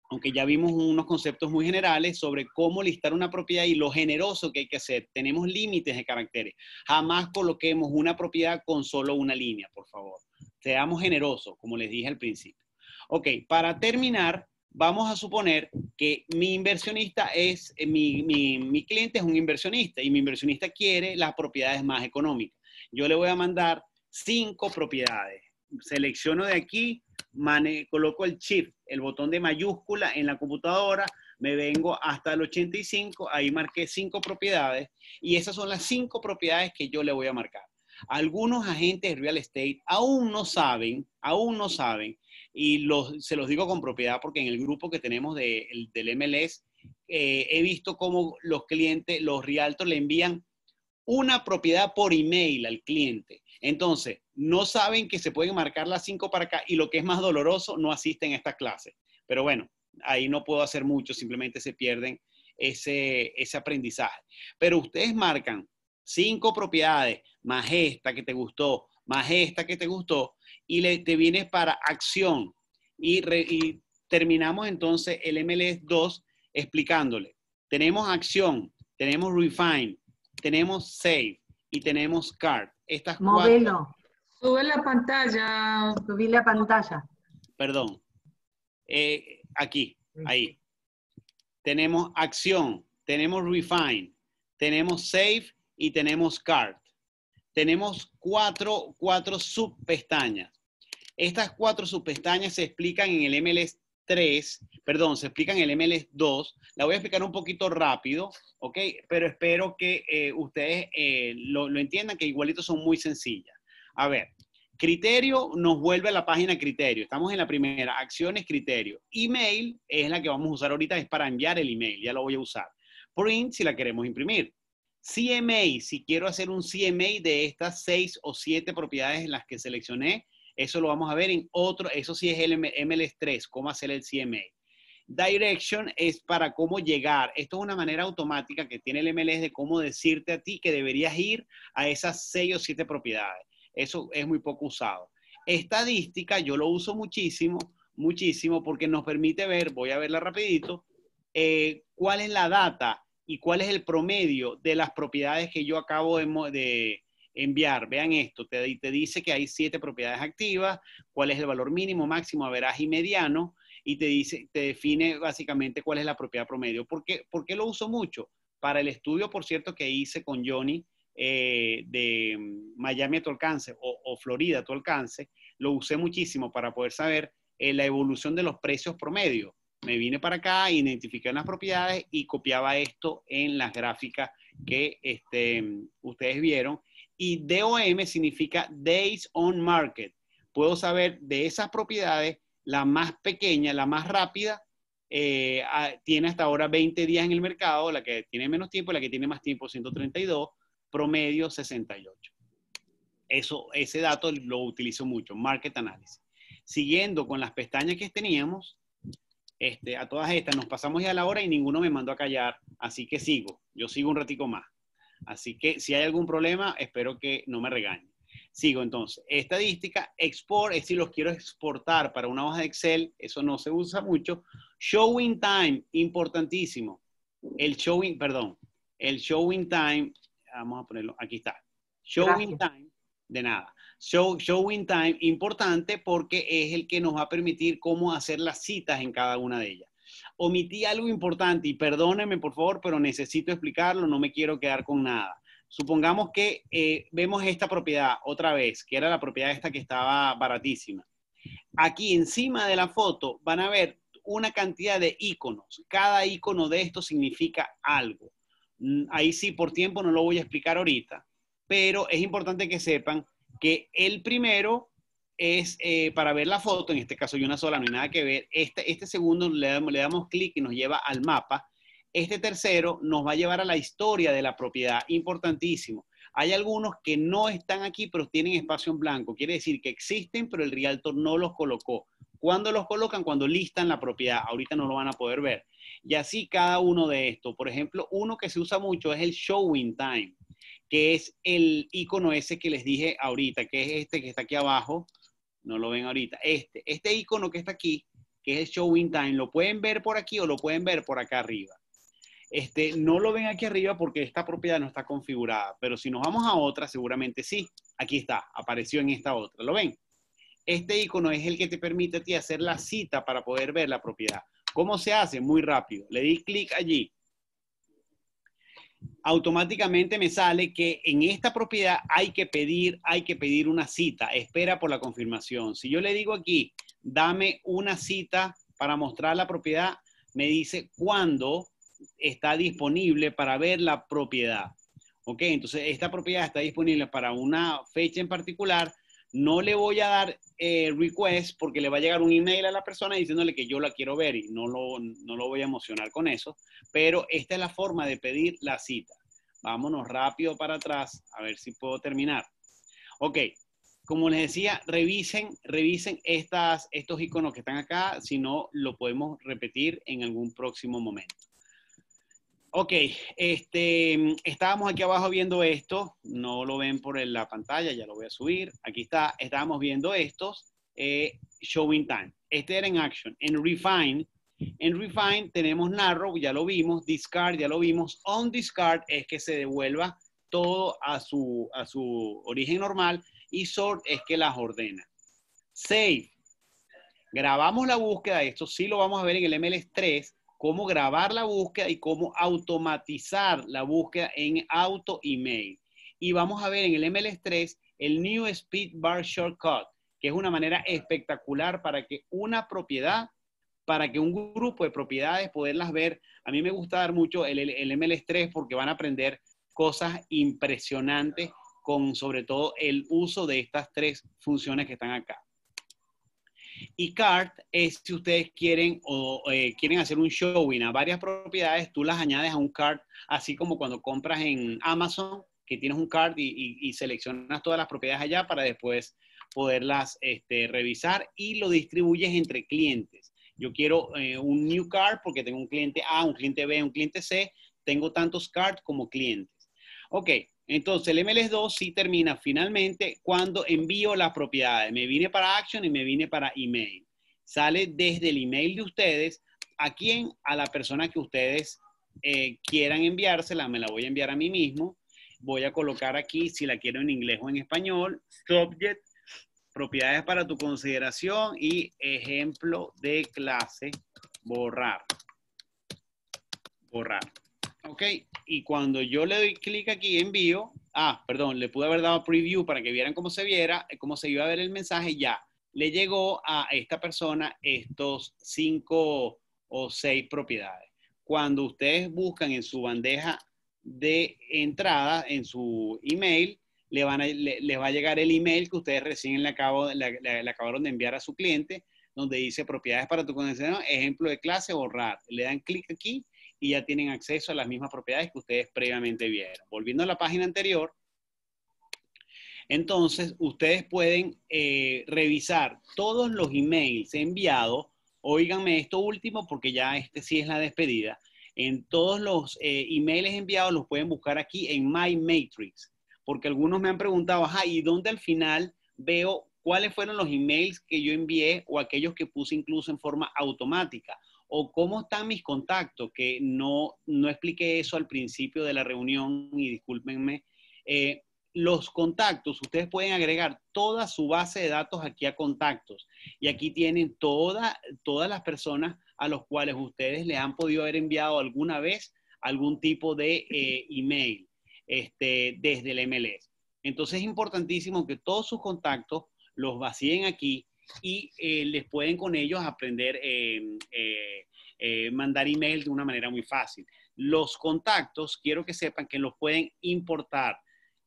aunque ya vimos unos conceptos muy generales sobre cómo listar una propiedad y lo generoso que hay que hacer. Tenemos límites de caracteres. Jamás coloquemos una propiedad con solo una línea, por favor. Seamos generosos, como les dije al principio. Ok, para terminar, vamos a suponer que mi inversionista es, eh, mi, mi, mi cliente es un inversionista y mi inversionista quiere las propiedades más económicas. Yo le voy a mandar cinco propiedades. Selecciono de aquí coloco el chip, el botón de mayúscula en la computadora, me vengo hasta el 85, ahí marqué cinco propiedades y esas son las cinco propiedades que yo le voy a marcar. Algunos agentes de real estate aún no saben, aún no saben, y se los digo con propiedad porque en el grupo que tenemos del MLS eh, he visto cómo los clientes, los realtors le envían una propiedad por email al cliente entonces, no saben que se pueden marcar las cinco para acá y lo que es más doloroso, no asisten a estas clases. Pero bueno, ahí no puedo hacer mucho, simplemente se pierden ese, aprendizaje. Pero ustedes marcan cinco propiedades, majesta que te gustó, majesta que te gustó, y le, te vienes para acción. Y, y terminamos entonces el MLS 2 explicándole. Tenemos acción, tenemos refine, tenemos save y tenemos card estas Modelo. Sube la pantalla. Subí la pantalla. Perdón. Eh, aquí, ahí. Tenemos acción, tenemos refine, tenemos save y tenemos cart. Tenemos cuatro, cuatro subpestañas. Estas cuatro subpestañas se explican en el MLS 3, perdón, se explica el MLS 2. La voy a explicar un poquito rápido, ¿ok? Pero espero que eh, ustedes eh, lo, entiendan, que igualitos son muy sencillas. A ver, criterio nos vuelve a la página criterio. Estamos en la primera, acciones, criterio. Email es la que vamos a usar ahorita, es para enviar el email, ya lo voy a usar. Print si la queremos imprimir. CMA, si quiero hacer un CMA de estas seis o siete propiedades en las que seleccioné, eso lo vamos a ver en otro, eso sí es el MLS 3 cómo hacer el CMA. Direction es para cómo llegar. Esto es una manera automática que tiene el MLS de cómo decirte a ti que deberías ir a esas seis o siete propiedades. Eso es muy poco usado. Estadística, yo lo uso muchísimo, muchísimo, porque nos permite ver, voy a verla rapidito, eh, cuál es la data y cuál es el promedio de las propiedades que yo acabo de enviar, vean esto, te, te dice que hay siete propiedades activas, cuál es el valor mínimo, máximo, averaje y mediano, y te dice, te define básicamente cuál es la propiedad promedio. ¿Por qué, lo uso mucho? Para el estudio, por cierto, que hice con Johnny eh, de Miami a tu alcance o, Florida a tu alcance, lo usé muchísimo para poder saber eh, la evolución de los precios promedio. Me vine para acá, identifiqué las propiedades y copiaba esto en las gráficas que este, ustedes vieron y DOM significa Days on Market. Puedo saber de esas propiedades, la más pequeña, la más rápida, eh, tiene hasta ahora 20 días en el mercado, la que tiene menos tiempo, la que tiene más tiempo 132, promedio 68. Eso, ese dato lo utilizo mucho, Market Analysis. Siguiendo con las pestañas que teníamos, este, a todas estas nos pasamos ya la hora y ninguno me mandó a callar, así que sigo, yo sigo un ratico más. Así que si hay algún problema, espero que no me regañe. Sigo entonces. Estadística, export, es si los quiero exportar para una hoja de Excel, eso no se usa mucho. Showing time, importantísimo. El showing, perdón, el showing time, vamos a ponerlo, aquí está. Showing time, de nada. Show, showing time, importante porque es el que nos va a permitir cómo hacer las citas en cada una de ellas omití algo importante y perdónenme por favor, pero necesito explicarlo, no me quiero quedar con nada. Supongamos que eh, vemos esta propiedad otra vez, que era la propiedad esta que estaba baratísima. Aquí encima de la foto van a ver una cantidad de iconos. Cada icono de esto significa algo. Mm, ahí sí, por tiempo no lo voy a explicar ahorita, pero es importante que sepan que el primero es eh, para ver la foto, en este caso hay una sola, no hay nada que ver. Este, este segundo le damos, le damos clic y nos lleva al mapa. Este tercero nos va a llevar a la historia de la propiedad, importantísimo. Hay algunos que no están aquí, pero tienen espacio en blanco. Quiere decir que existen, pero el realtor no los colocó. cuando los colocan? Cuando listan la propiedad. Ahorita no lo van a poder ver. Y así cada uno de estos. Por ejemplo, uno que se usa mucho es el showing time, que es el icono ese que les dije ahorita, que es este que está aquí abajo, no lo ven ahorita. Este, este icono que está aquí, que es el Showing Time, lo pueden ver por aquí o lo pueden ver por acá arriba. Este, no lo ven aquí arriba porque esta propiedad no está configurada, pero si nos vamos a otra, seguramente sí. Aquí está, apareció en esta otra, ¿lo ven? Este icono es el que te permite a ti hacer la cita para poder ver la propiedad. ¿Cómo se hace? Muy rápido. Le di clic allí, automáticamente me sale que en esta propiedad hay que pedir, hay que pedir una cita, espera por la confirmación. Si yo le digo aquí, dame una cita para mostrar la propiedad, me dice cuándo está disponible para ver la propiedad. Ok, entonces esta propiedad está disponible para una fecha en particular, no le voy a dar eh, request porque le va a llegar un email a la persona diciéndole que yo la quiero ver y no lo, no lo voy a emocionar con eso, pero esta es la forma de pedir la cita. Vámonos rápido para atrás a ver si puedo terminar. Ok, como les decía, revisen, revisen estas, estos iconos que están acá, si no, lo podemos repetir en algún próximo momento. Ok, este, estábamos aquí abajo viendo esto, no lo ven por la pantalla, ya lo voy a subir. Aquí está, estábamos viendo estos, eh, Showing Time. Este era en Action. En Refine, en Refine tenemos Narrow, ya lo vimos, Discard, ya lo vimos. On Discard es que se devuelva todo a su, a su origen normal y Sort es que las ordena. Save. Grabamos la búsqueda, de esto sí lo vamos a ver en el MLS3 cómo grabar la búsqueda y cómo automatizar la búsqueda en auto email. Y vamos a ver en el MLS3 el New Speed Bar Shortcut, que es una manera espectacular para que una propiedad, para que un grupo de propiedades poderlas ver. A mí me gusta dar mucho el, el MLS3 porque van a aprender cosas impresionantes con sobre todo el uso de estas tres funciones que están acá. Y cart es si ustedes quieren o eh, quieren hacer un showing a varias propiedades, tú las añades a un cart, así como cuando compras en Amazon, que tienes un cart y, seleccionas todas las propiedades allá para después poderlas este, revisar y lo distribuyes entre clientes. Yo quiero eh, un new cart porque tengo un cliente A, un cliente B, un cliente C, tengo tantos cart como clientes. Ok, entonces, el MLS2 sí termina finalmente cuando envío las propiedades. Me vine para Action y me vine para email. Sale desde el email de ustedes a quién, a la persona que ustedes eh, quieran enviársela. Me la voy a enviar a mí mismo. Voy a colocar aquí, si la quiero en inglés o en español, subject, propiedades para tu consideración y ejemplo de clase, borrar. Borrar. ¿Ok? y cuando yo le doy clic aquí envío, ah, perdón, le pude haber dado preview para que vieran cómo se viera, eh, cómo se iba a ver el mensaje, ya le llegó a esta persona estos cinco o seis propiedades. Cuando ustedes buscan en su bandeja de entrada, en su email, le van les va a llegar el email que ustedes recién le, acabo, le, acabaron de enviar a su cliente, donde dice propiedades para tu condición, ejemplo de clase, borrar. Le dan clic aquí y ya tienen acceso a las mismas propiedades que ustedes previamente vieron. Volviendo a la página anterior, entonces ustedes pueden eh, revisar todos los emails enviados. Óiganme esto último porque ya este sí es la despedida. En todos los eh, emails enviados los pueden buscar aquí en My Matrix, porque algunos me han preguntado, ajá, ¿y dónde al final veo cuáles fueron los emails que yo envié o aquellos que puse incluso en forma automática? o cómo están mis contactos, que no, no expliqué eso al principio de la reunión y discúlpenme. Eh, los contactos, ustedes pueden agregar toda su base de datos aquí a contactos y aquí tienen todas las personas a los cuales ustedes le han podido haber enviado alguna vez algún tipo de eh, email este, desde el MLS. Entonces es importantísimo que todos sus contactos los vacíen aquí y eh, les pueden con ellos aprender a em, eh, eh, mandar email de una manera muy fácil. Los contactos, quiero que sepan que los pueden importar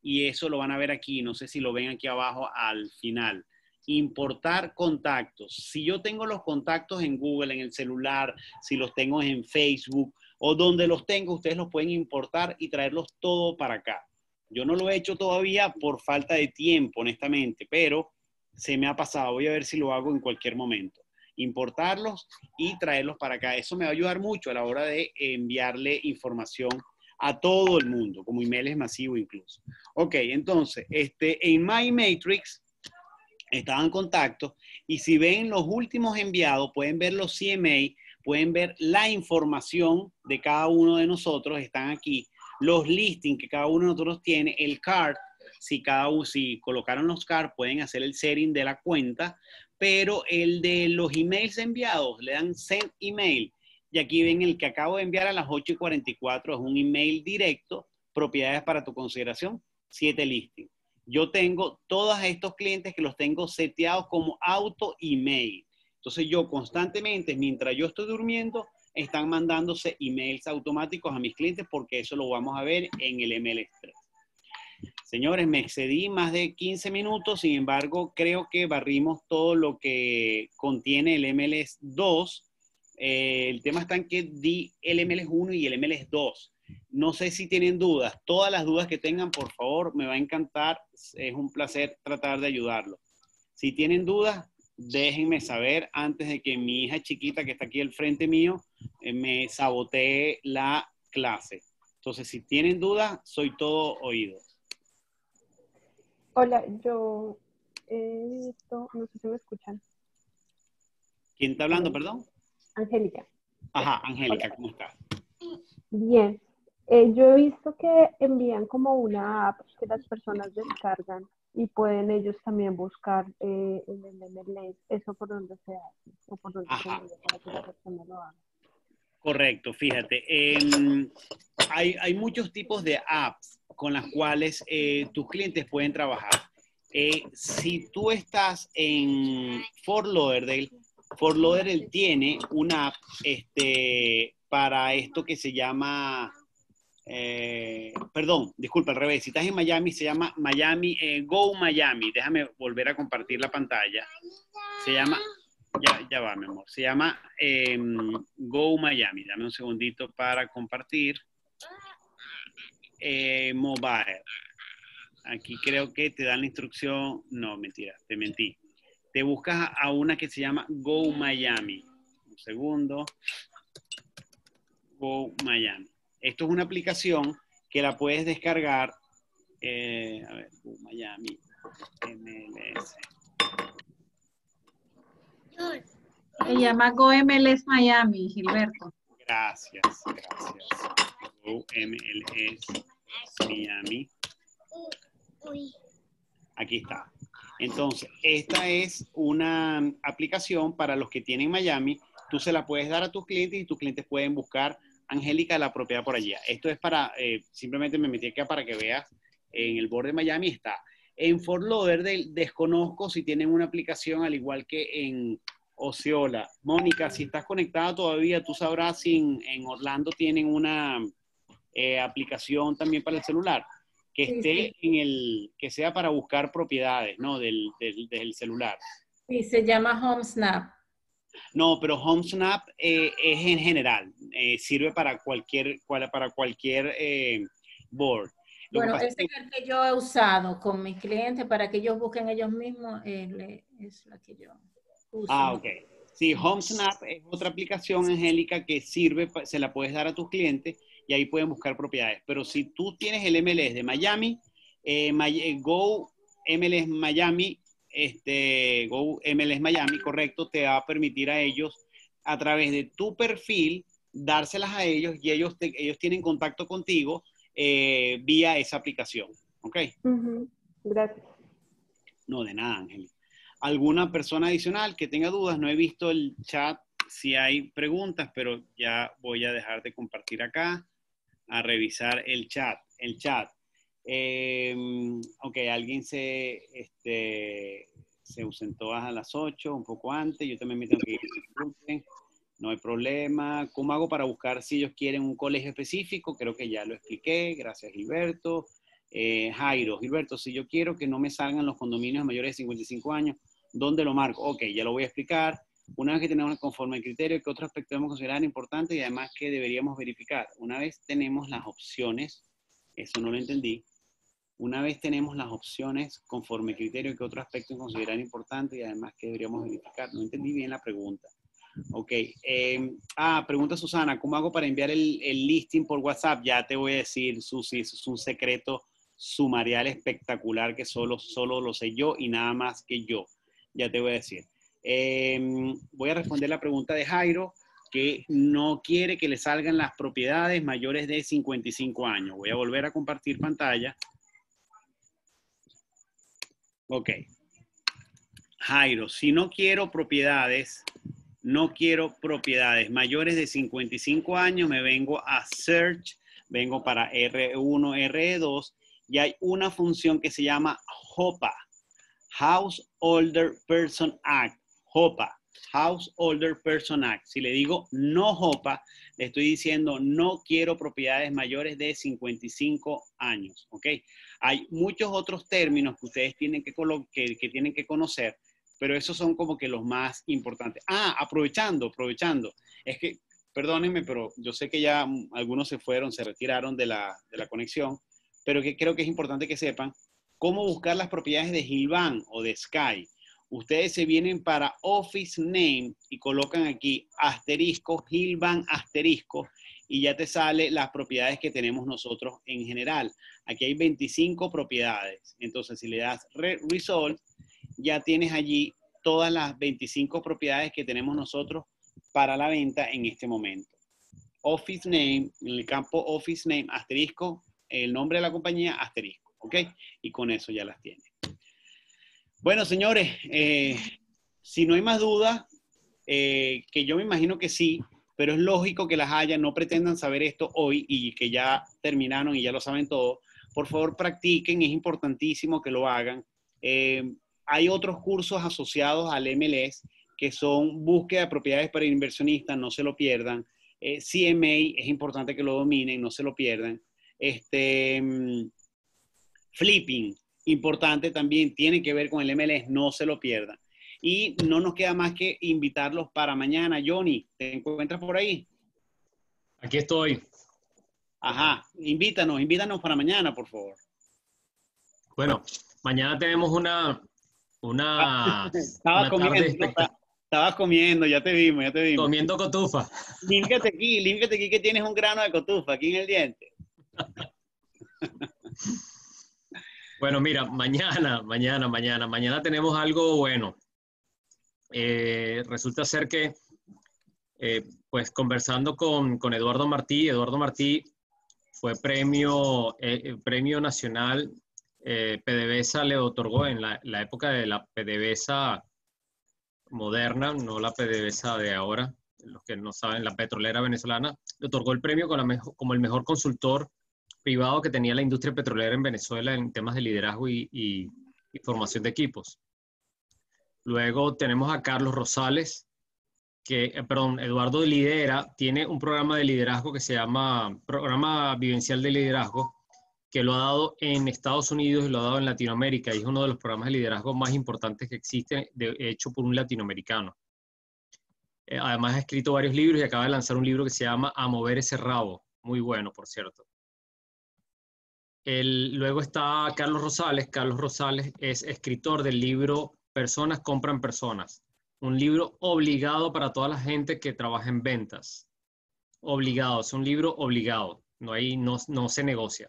y eso lo van a ver aquí, no sé si lo ven aquí abajo al final. Importar contactos. Si yo tengo los contactos en Google, en el celular, si los tengo en Facebook o donde los tengo, ustedes los pueden importar y traerlos todo para acá. Yo no lo he hecho todavía por falta de tiempo, honestamente, pero se me ha pasado, voy a ver si lo hago en cualquier momento. Importarlos y traerlos para acá. Eso me va a ayudar mucho a la hora de enviarle información a todo el mundo, como email masivo incluso. Ok, entonces, este, en My Matrix estaba en contacto y si ven los últimos enviados, pueden ver los CMA, pueden ver la información de cada uno de nosotros, están aquí, los listings que cada uno de nosotros tiene, el card, si cada colocaron los CAR, pueden hacer el setting de la cuenta, pero el de los emails enviados, le dan send email. Y aquí ven el que acabo de enviar a las 8 y 44, es un email directo, propiedades para tu consideración, 7 listings. Yo tengo todos estos clientes que los tengo seteados como auto email. Entonces yo constantemente, mientras yo estoy durmiendo, están mandándose emails automáticos a mis clientes porque eso lo vamos a ver en el ML Express Señores, me excedí más de 15 minutos, sin embargo, creo que barrimos todo lo que contiene el MLS 2. Eh, el tema está en que di el MLS 1 y el MLS 2. No sé si tienen dudas. Todas las dudas que tengan, por favor, me va a encantar. Es un placer tratar de ayudarlo. Si tienen dudas, déjenme saber antes de que mi hija chiquita que está aquí al frente mío eh, me sabotee la clase. Entonces, si tienen dudas, soy todo oído. Hola, yo he eh, visto, no sé si me escuchan. ¿Quién está hablando, perdón? Angélica. Ajá, Angélica, ¿cómo estás? Bien. Eh, yo he visto que envían como una app que las personas descargan y pueden ellos también buscar en eh, el MLA, eso por donde se hace o por donde se para que la persona lo haga. Correcto, fíjate. Em, hay, muchos tipos de apps con las cuales eh, tus clientes pueden trabajar. Eh, si tú estás en Fort Lauderdale, Fort Lauderdale tiene una app este, para esto que se llama, eh, perdón, disculpa, al revés, si estás en Miami, se llama Miami, Go Miami, déjame volver a compartir la pantalla, se llama, ya va mi amor, se llama em, Go Miami, dame un segundito para compartir. Eh, mobile. Aquí creo que te dan la instrucción. No, mentira, te mentí. Te buscas a una que se llama Go Miami. Un segundo. Go Miami. Esto es una aplicación que la puedes descargar. Eh, a ver, Go Miami. MLS. Se llama MLS Miami, Gilberto. Gracias, gracias. GoMLS Miami. Aquí está. Entonces, esta es una aplicación para los que tienen Miami. Tú se la puedes dar a tus clientes y tus clientes pueden buscar Angélica la propiedad por allá. Esto es para, eh, simplemente me metí aquí para que veas, en el borde de Miami está. En Fort Lauderdale desconozco si tienen una aplicación al igual que en Oceola. Mónica, si estás conectada todavía, tú sabrás si en Orlando tienen una, eh, aplicación también para el celular, que esté en el, que sea para buscar propiedades, ¿no? Del, celular. Sí, se llama HomeSnap. No, pero HomeSnap eh, es en general, eh, sirve para cualquier, para cualquier eh, board. bueno, ese es que yo he usado con mis clientes para que ellos busquen ellos mismos, es la que yo uso. Ah, ok. Sí, HomeSnap es otra aplicación, Angélica, que sirve, se la puedes dar a tus clientes y ahí pueden buscar propiedades. Pero si tú tienes el MLS de Miami, eh, eh, Go MLS Miami, este, Go MLS Miami, correcto, te va a permitir a ellos, a través de tu perfil, dárselas a ellos y ellos, ellos tienen contacto contigo eh, vía esa aplicación. ¿Ok? Gracias. No, de nada, Ángel. ¿Alguna persona adicional que tenga dudas? No he visto el chat si hay preguntas, pero ya voy a dejar de compartir acá a revisar el chat. El chat. Em, ok, alguien se, este, se ausentó a las 8, un poco antes. Yo también me tengo que ir. No hay problema. ¿Cómo hago para buscar si ellos quieren un colegio específico? Creo que ya lo expliqué. Gracias, Gilberto. Eh, Jairo, Gilberto, si yo quiero que no me salgan los condominios mayores de 55 años, ¿dónde lo marco? Ok, ya lo voy a explicar. Una vez que tenemos conforme criterio, ¿qué otro aspecto debemos considerar importante y además que deberíamos verificar? Una vez tenemos las opciones, eso no lo entendí, una vez tenemos las opciones conforme criterio, ¿qué otro aspecto considerar importante y además que deberíamos verificar? No entendí bien la pregunta. Ok. Em, ah, pregunta Susana, ¿cómo hago para enviar el, listing por WhatsApp? Ya te voy a decir, Susi, eso es un secreto sumarial espectacular que solo, solo lo sé yo y nada más que yo. Ya te voy a decir. Em, voy a responder la pregunta de Jairo, que no quiere que le salgan las propiedades mayores de 55 años. Voy a volver a compartir pantalla. Ok. Jairo, si no quiero propiedades, no quiero propiedades mayores de 55 años, me vengo a Search, vengo para R1, R2, y hay una función que se llama HOPA, House Older Person Act. HOPA, House Older Person Act. Si le digo no HOPA, le estoy diciendo no quiero propiedades mayores de 55 años, ¿ok? Hay muchos otros términos que ustedes tienen que, que, tienen que conocer, pero esos son como que los más importantes. Ah, aprovechando, aprovechando. Es que, perdónenme, pero yo sé que ya algunos se fueron, se retiraron de la, de la conexión, pero que creo que es importante que sepan cómo buscar las propiedades de Gilvan o de Sky ustedes se vienen para Office Name y colocan aquí asterisco, Gilvan asterisco, y ya te sale las propiedades que tenemos nosotros en general. Aquí hay 25 propiedades. Entonces, si le das Resolve, ya tienes allí todas las 25 propiedades que tenemos nosotros para la venta en este momento. Office Name, en el campo Office Name, asterisco, el nombre de la compañía, asterisco. ¿Ok? Y con eso ya las tienes. Bueno, señores, eh, si no hay más dudas, eh, que yo me imagino que sí, pero es lógico que las haya, no pretendan saber esto hoy y que ya terminaron y ya lo saben todo. Por favor, practiquen, es importantísimo que lo hagan. Eh, hay otros cursos asociados al MLS que son búsqueda de propiedades para inversionistas, no se lo pierdan. CMA es importante que lo dominen, no se lo pierdan. Este, mm, flipping, importante también tiene que ver con el MLS, no se lo pierdan. Y no nos queda más que invitarlos para mañana. Johnny, ¿te encuentras por ahí? Aquí estoy. Ajá, invítanos, invítanos para mañana, por favor. Bueno, mañana tenemos una... una ah, Estabas comiendo, comiendo, ya te vimos, ya te vimos. Comiendo cotufa. Límpiate aquí, límpiate aquí que tienes un grano de cotufa aquí en el diente. Bueno, mira, mañana, mañana, mañana, mañana tenemos algo bueno. Eh, resulta ser que, eh, pues conversando con, Eduardo Martí, Eduardo Martí fue premio, eh, premio nacional, PDVSA le otorgó en la, época de la PDVSA moderna, no la PDVSA de ahora, los que no saben, la petrolera venezolana, le otorgó el premio como el mejor consultor privado que tenía la industria petrolera en Venezuela en temas de liderazgo y, formación de equipos. Luego tenemos a Carlos Rosales, que, eh, perdón, Eduardo lidera, tiene un programa de liderazgo que se llama Programa Vivencial de Liderazgo, que lo ha dado en Estados Unidos y lo ha dado en Latinoamérica, y es uno de los programas de liderazgo más importantes que existen, de, hecho por un latinoamericano. Eh, además ha escrito varios libros y acaba de lanzar un libro que se llama A Mover ese rabo, muy bueno, por cierto. El, luego está Carlos Rosales. Carlos Rosales es escritor del libro Personas compran personas, un libro obligado para toda la gente que trabaja en ventas. Obligado, es un libro obligado, no, hay, no, se negocia.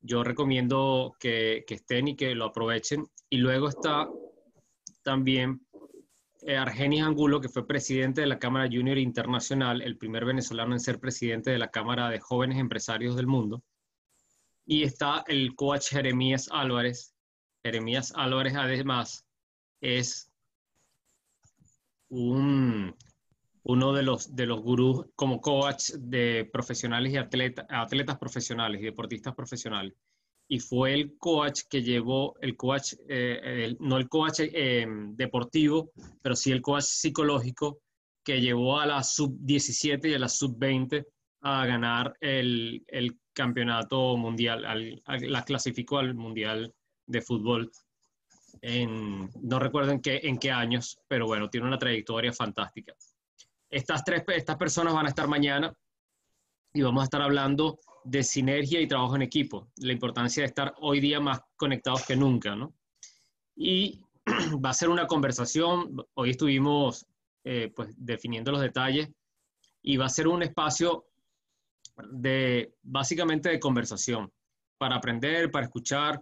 Yo recomiendo que, que, estén y que lo aprovechen. Y luego está también eh, Argenis Angulo, que fue presidente de la Cámara Junior Internacional, el primer venezolano en ser presidente de la Cámara de Jóvenes Empresarios del Mundo y está el coach Jeremías Álvarez. Jeremías Álvarez además es uno de los, de los gurús como coach de profesionales y atletas profesionales y deportistas profesionales. Y fue el coach que llevó, el coach, eh, no el coach eh, deportivo, pero sí el coach psicológico que llevó a la sub-17 y a la sub-20 a ganar el, el campeonato mundial, la clasificó al mundial de fútbol. no recuerdo en qué, en qué años, pero bueno, tiene una trayectoria fantástica. Estas, tres, estas personas van a estar mañana y vamos a estar hablando de sinergia y trabajo en equipo, la importancia de estar hoy día más conectados que nunca, ¿no? Y va a ser una conversación, hoy estuvimos eh, pues definiendo los detalles, y va a ser un espacio de básicamente de conversación, para aprender, para escuchar,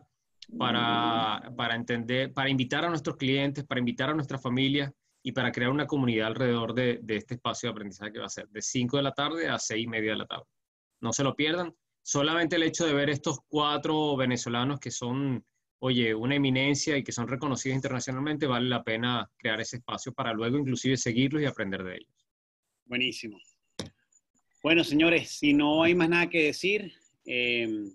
para, entender, para invitar a nuestros clientes, para invitar a nuestra familia y para crear una comunidad alrededor de, de este espacio de aprendizaje que va a ser de 5 de la tarde a 6 y media de la tarde. No se lo pierdan. Solamente el hecho de ver estos cuatro venezolanos que son, oye, una eminencia y que son reconocidos internacionalmente, vale la pena crear ese espacio para luego inclusive seguirlos y aprender de ellos. Buenísimo. Bueno, señores, si no hay más nada que decir, em,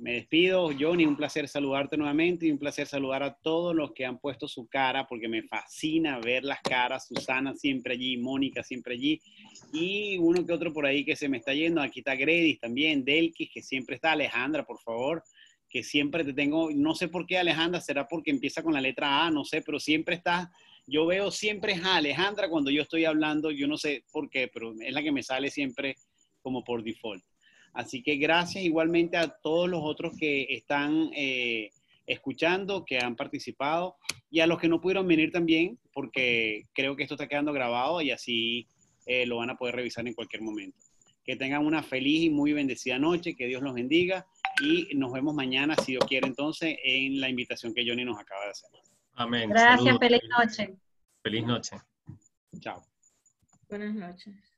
me despido. Johnny, un placer saludarte nuevamente y un placer saludar a todos los que han puesto su cara, porque me fascina ver las caras. Susana siempre allí, Mónica siempre allí, y uno que otro por ahí que se me está yendo. Aquí está Gredis también, Delkis, que siempre está. Alejandra, por favor, que siempre te tengo. No sé por qué, Alejandra, será porque empieza con la letra A, no sé, pero siempre está yo veo siempre a Alejandra cuando yo estoy hablando, yo no sé por qué, pero es la que me sale siempre como por default. Así que gracias igualmente a todos los otros que están eh, escuchando, que han participado y a los que no pudieron venir también, porque creo que esto está quedando grabado y así eh, lo van a poder revisar en cualquier momento. Que tengan una feliz y muy bendecida noche, que Dios los bendiga y nos vemos mañana, si Dios quiere entonces, en la invitación que Johnny nos acaba de hacer. Amén. Gracias, feliz noche. Feliz noche. Chao. Buenas noches.